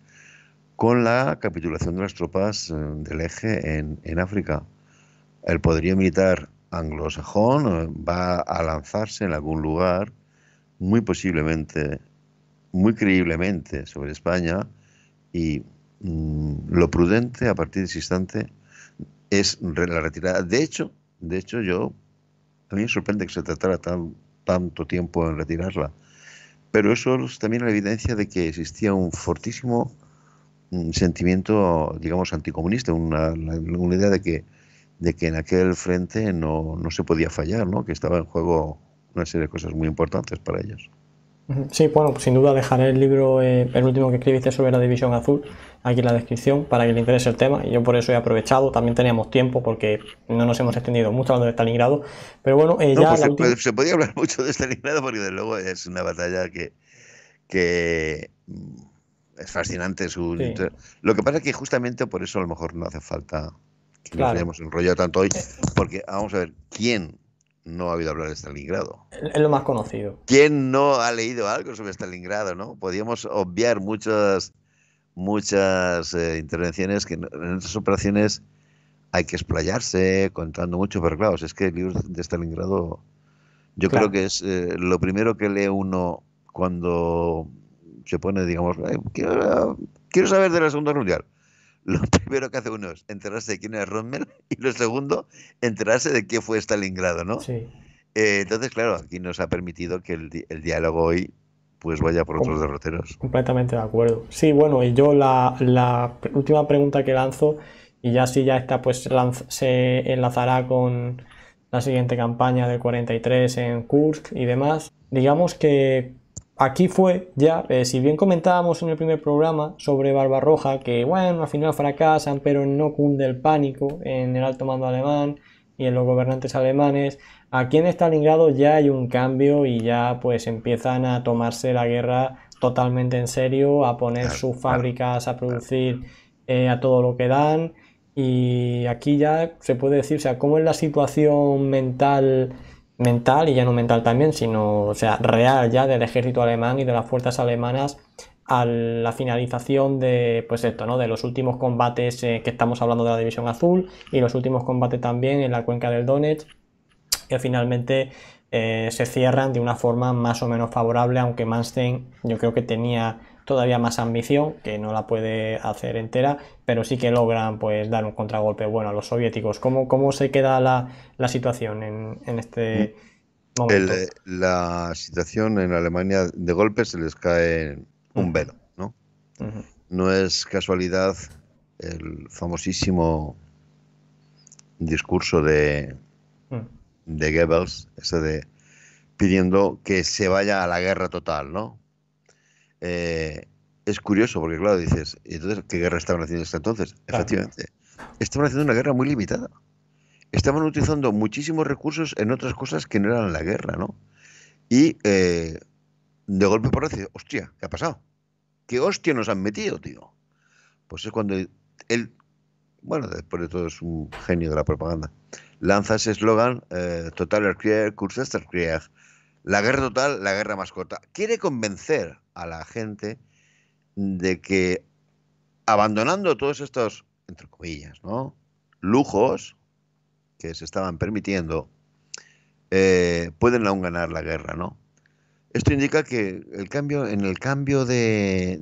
con la capitulación de las tropas eh, del eje en, África. El poderío militar anglosajón eh, va a lanzarse en algún lugar, muy posiblemente, muy creíblemente, sobre España y mm, lo prudente a partir de ese instante es la retirada. De hecho, de hecho yo, a mí me sorprende que se tratara tanto tiempo en retirarla, pero eso es también la evidencia de que existía un fortísimo sentimiento, digamos, anticomunista, una, idea de que, de que en aquel frente no, se podía fallar, ¿no? que estaba en juego una serie de cosas muy importantes para ellos. Sí, bueno, pues sin duda dejaré el libro, eh, el último que escribiste sobre la División Azul, aquí en la descripción, para que le interese el tema. Y yo por eso he aprovechado, también teníamos tiempo porque no nos hemos extendido mucho hablando de Stalingrado. Pero bueno, eh, ya... Pues se, podía hablar mucho de Stalingrado porque desde luego es una batalla que, que es fascinante su... Lo que pasa es que justamente por eso a lo mejor no hace falta que nos hayamos enrollado tanto hoy, eh, porque vamos a ver, ¿quién no ha habido hablar de Stalingrado? Es lo más conocido. ¿Quién no ha leído algo sobre Stalingrado, no? Podíamos obviar muchas, muchas eh, intervenciones que en estas operaciones hay que explayarse contando mucho, pero claro, es que el libro de Stalingrado yo creo que es eh, lo primero que lee uno cuando se pone, digamos, quiero, saber de la Segunda Mundial. Lo primero que hace uno es enterarse de quién es Rommel y lo segundo, enterarse de qué fue Stalingrado, ¿no? Sí. Eh, entonces, claro, aquí nos ha permitido que el, diálogo hoy pues vaya por otros derroteros. Completamente de acuerdo. Sí, bueno, y yo la, última pregunta que lanzo, y ya si ya está, pues se enlazará con la siguiente campaña de 43 en Kursk y demás. Digamos que Aquí fue ya, eh, si bien comentábamos en el primer programa sobre Barbarroja, que bueno, al final fracasan, pero no cunde el pánico en el alto mando alemán y en los gobernantes alemanes, aquí en Stalingrado ya hay un cambio y ya pues empiezan a tomarse la guerra totalmente en serio, a poner sus fábricas a producir eh, a todo lo que dan y aquí ya se puede decir, o sea, cómo es la situación mental mental y ya no mental también, sino, o sea, real ya del ejército alemán y de las fuerzas alemanas a la finalización de, pues esto, ¿no? De los últimos combates eh, que estamos hablando de la División Azul y los últimos combates también en la cuenca del Donetsk, que finalmente eh, se cierran de una forma más o menos favorable, aunque Manstein yo creo que tenía todavía más ambición, que no la puede hacer entera, pero sí que logran pues dar un contragolpe bueno a los soviéticos. ¿Cómo, cómo se queda la, situación en, este mm. momento? Eh, la situación en Alemania de golpe se les cae un mm. velo, ¿no? No es casualidad el famosísimo discurso de, mm. de Goebbels, ese de pidiendo que se vaya a la guerra total, ¿no? Eh, es curioso, porque claro, dices, ¿y entonces qué guerra estaban haciendo hasta entonces? Efectivamente, estaban haciendo una guerra muy limitada. Estaban utilizando muchísimos recursos en otras cosas que no eran la guerra, ¿no? Y eh, de golpe por decir, hostia, ¿qué ha pasado? ¿Qué hostia nos han metido, tío? Pues es cuando él, bueno, después de todo es un genio de la propaganda, lanza ese eslogan, eh, Total Erkrieg, Krieg, la guerra total, la guerra más corta. Quiere convencer a la gente de que abandonando todos estos, entre comillas, ¿no? lujos que se estaban permitiendo, eh, pueden aún ganar la guerra, ¿no? Esto indica que el cambio, en el cambio de,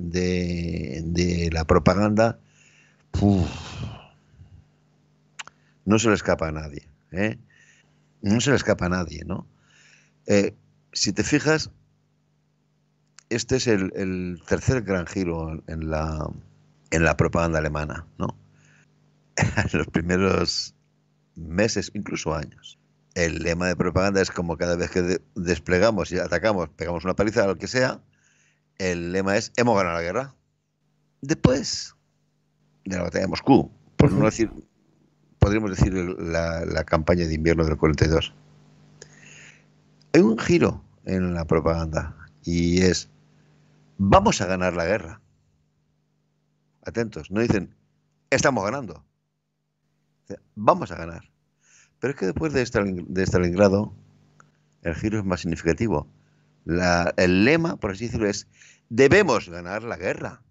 la propaganda, ¿eh? no se le escapa a nadie. No se eh, le escapa a nadie, ¿no? si te fijas, este es el, tercer gran giro en la, en la propaganda alemana, ¿no? en los primeros meses, incluso años. El lema de propaganda es como cada vez que desplegamos y atacamos, pegamos una paliza a lo que sea, el lema es hemos ganado la guerra. Después de la batalla de Moscú, por no decir, podríamos decir la, la campaña de invierno del 42. Hay un giro en la propaganda y es vamos a ganar la guerra. Atentos, no dicen, estamos ganando. Vamos a ganar. Pero es que después de, Stalingrado, el giro es más significativo. el lema, por así decirlo, es, debemos ganar la guerra.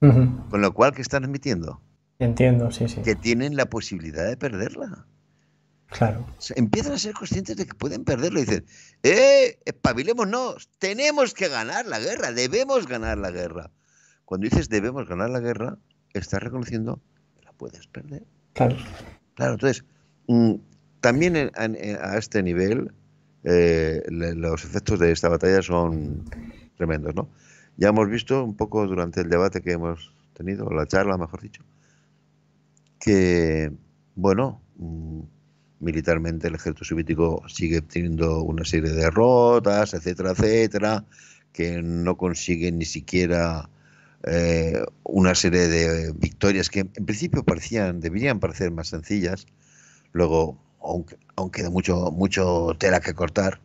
Con lo cual, ¿qué están admitiendo? Entiendo, sí, sí. Que tienen la posibilidad de perderla. Claro. empiezan a ser conscientes de que pueden perderlo y dicen, ¡eh! Espabilémonos, tenemos que ganar la guerra, debemos ganar la guerra. Cuando dices debemos ganar la guerra, estás reconociendo que la puedes perder. Claro. Claro, entonces, mm, también a este nivel eh, los efectos de esta batalla son tremendos, ¿no? Ya hemos visto un poco durante el debate que hemos tenido, la charla, mejor dicho, que, bueno, mm, militarmente el ejército soviético sigue teniendo una serie de derrotas, etcétera, etcétera, que no consigue ni siquiera eh, una serie de victorias que en principio parecían, deberían parecer más sencillas, luego aunque, aunque de mucho, mucho tela que cortar,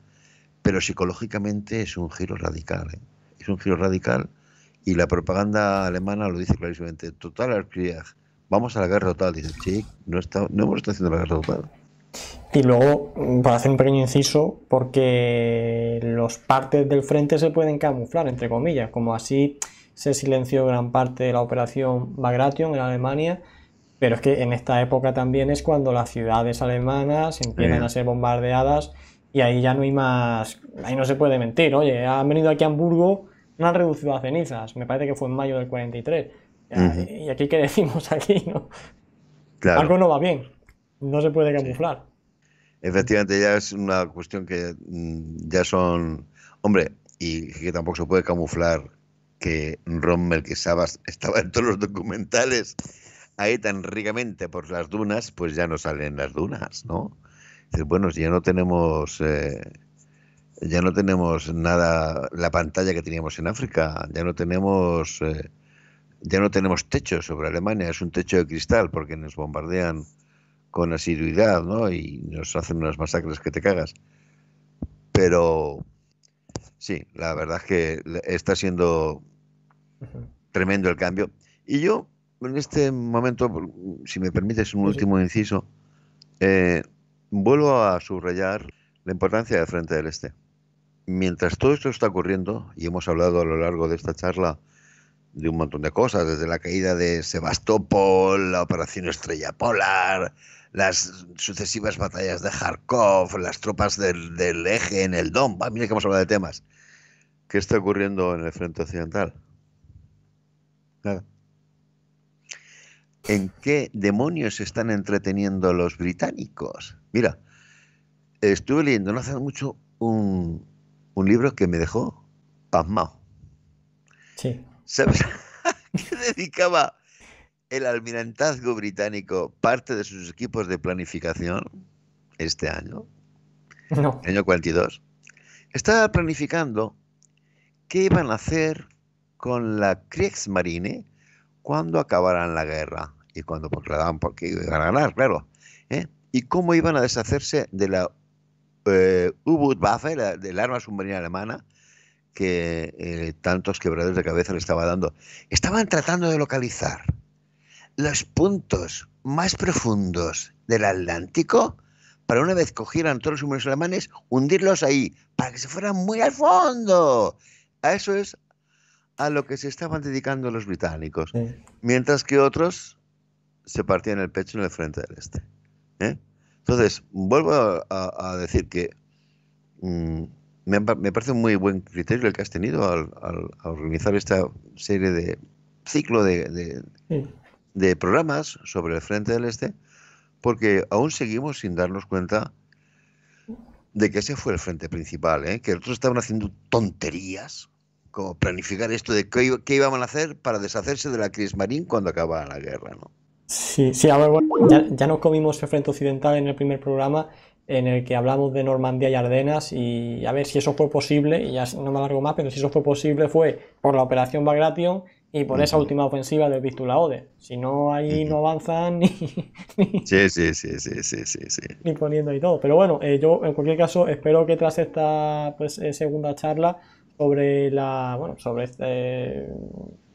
pero psicológicamente es un giro radical, ¿eh? es un giro radical y la propaganda alemana lo dice clarísimamente, total Krieg, vamos a la guerra total, dice, Chick, no, está, no hemos estado haciendo la guerra total. Y luego, mm, para hacer un pequeño inciso, porque los partes del frente se pueden camuflar, entre comillas, como así se silenció gran parte de la operación Bagration en Alemania, pero es que en esta época también es cuando las ciudades alemanas empiezan a ser bombardeadas y ahí ya no hay más, ahí no se puede mentir, oye, han venido aquí a Hamburgo, no han reducido a cenizas, me parece que fue en mayo del 43. ¿Y aquí qué decimos aquí? No? Algo no va bien no se puede camuflar. Efectivamente, ya es una cuestión que mm, ya son. Hombre, y que tampoco se puede camuflar que Rommel, que estaba, estaba en todos los documentales ahí tan ricamente por las dunas, pues ya no salen las dunas, ¿no? bueno, ya no tenemos. Eh, ya no tenemos nada, la pantalla que teníamos en África, ya no tenemos. Eh, ya no tenemos techo sobre Alemania, es un techo de cristal porque nos bombardean con asiduidad, ¿no? Y nos hacen unas masacres que te cagas. Pero sí, la verdad es que está siendo tremendo el cambio. Y yo, en este momento, si me permites un último inciso, eh, vuelvo a subrayar la importancia del Frente del Este. Mientras todo esto está ocurriendo, y hemos hablado a lo largo de esta charla de un montón de cosas, desde la caída de Sebastopol, la operación Estrella Polar, las sucesivas batallas de Kharkov, las tropas del, eje en el Donbass. Mira que hemos hablado de temas. ¿Qué está ocurriendo en el frente occidental? ¿En qué demonios se están entreteniendo los británicos? Mira, estuve leyendo no hace mucho un, un libro que me dejó pasmado. Sí. ¿Sabes? qué dedicaba el almirantazgo británico parte de sus equipos de planificación este año, año 42, estaba planificando qué iban a hacer con la Kriegsmarine cuando acabaran la guerra y cuando proclamaban pues, porque iban a ganar, claro, ¿eh? y cómo iban a deshacerse de la eh, U-Boot Waffe, del arma submarina alemana, que eh, tantos quebraderos de cabeza le estaba dando. Estaban tratando de localizar los puntos más profundos del Atlántico para una vez cogieran todos los submarinos alemanes, hundirlos ahí, para que se fueran muy al fondo. A eso es a lo que se estaban dedicando los británicos, mientras que otros se partían el pecho en el frente del este. ¿eh? Entonces, vuelvo a, decir que mm, me, parece un muy buen criterio el que has tenido al, organizar esta serie de ciclo de, de programas sobre el frente del este, porque aún seguimos sin darnos cuenta de que ese fue el frente principal, ¿eh? que otros estaban haciendo tonterías, como planificar esto de qué, qué a hacer para deshacerse de la crisis Marín cuando acababa la guerra. ¿no? Sí, sí, ya, ya, nos comimos el frente occidental en el primer programa en el que hablamos de Normandía y Ardenas y a ver si eso fue posible, y ya no me alargo más, pero si eso fue posible fue por la operación Bagration y por esa última ofensiva del Vistula Ode. Si no, ahí no avanzan ni, sí, sí, sí, sí, sí, sí, ni poniendo y todo. Pero bueno, eh, yo en cualquier caso espero que tras esta pues, eh, segunda charla sobre la bueno, sobre este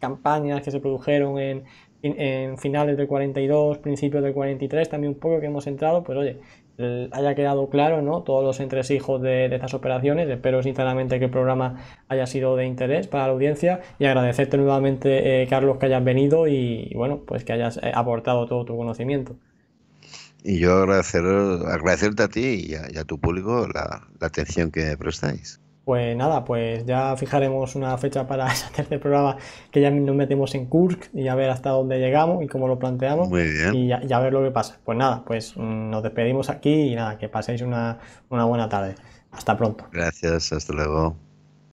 campañas que se produjeron en, en, en finales del 42, principios del 43, también un poco que hemos entrado, pues oye, eh, haya quedado claro ¿no? todos los entresijos de, estas operaciones. Espero sinceramente que el programa haya sido de interés para la audiencia y agradecerte nuevamente, eh, Carlos, que hayas venido y, bueno, pues que hayas eh, aportado todo tu conocimiento. Y yo agradecerte a ti y a, tu público la, la atención que prestáis. Pues nada, pues ya fijaremos una fecha para ese tercer programa que ya nos metemos en Kurk y a ver hasta dónde llegamos y cómo lo planteamos Muy bien. y ya, ver lo que pasa. Pues nada, pues mm, nos despedimos aquí y nada, que paséis una, una buena tarde. Hasta pronto. Gracias, hasta luego.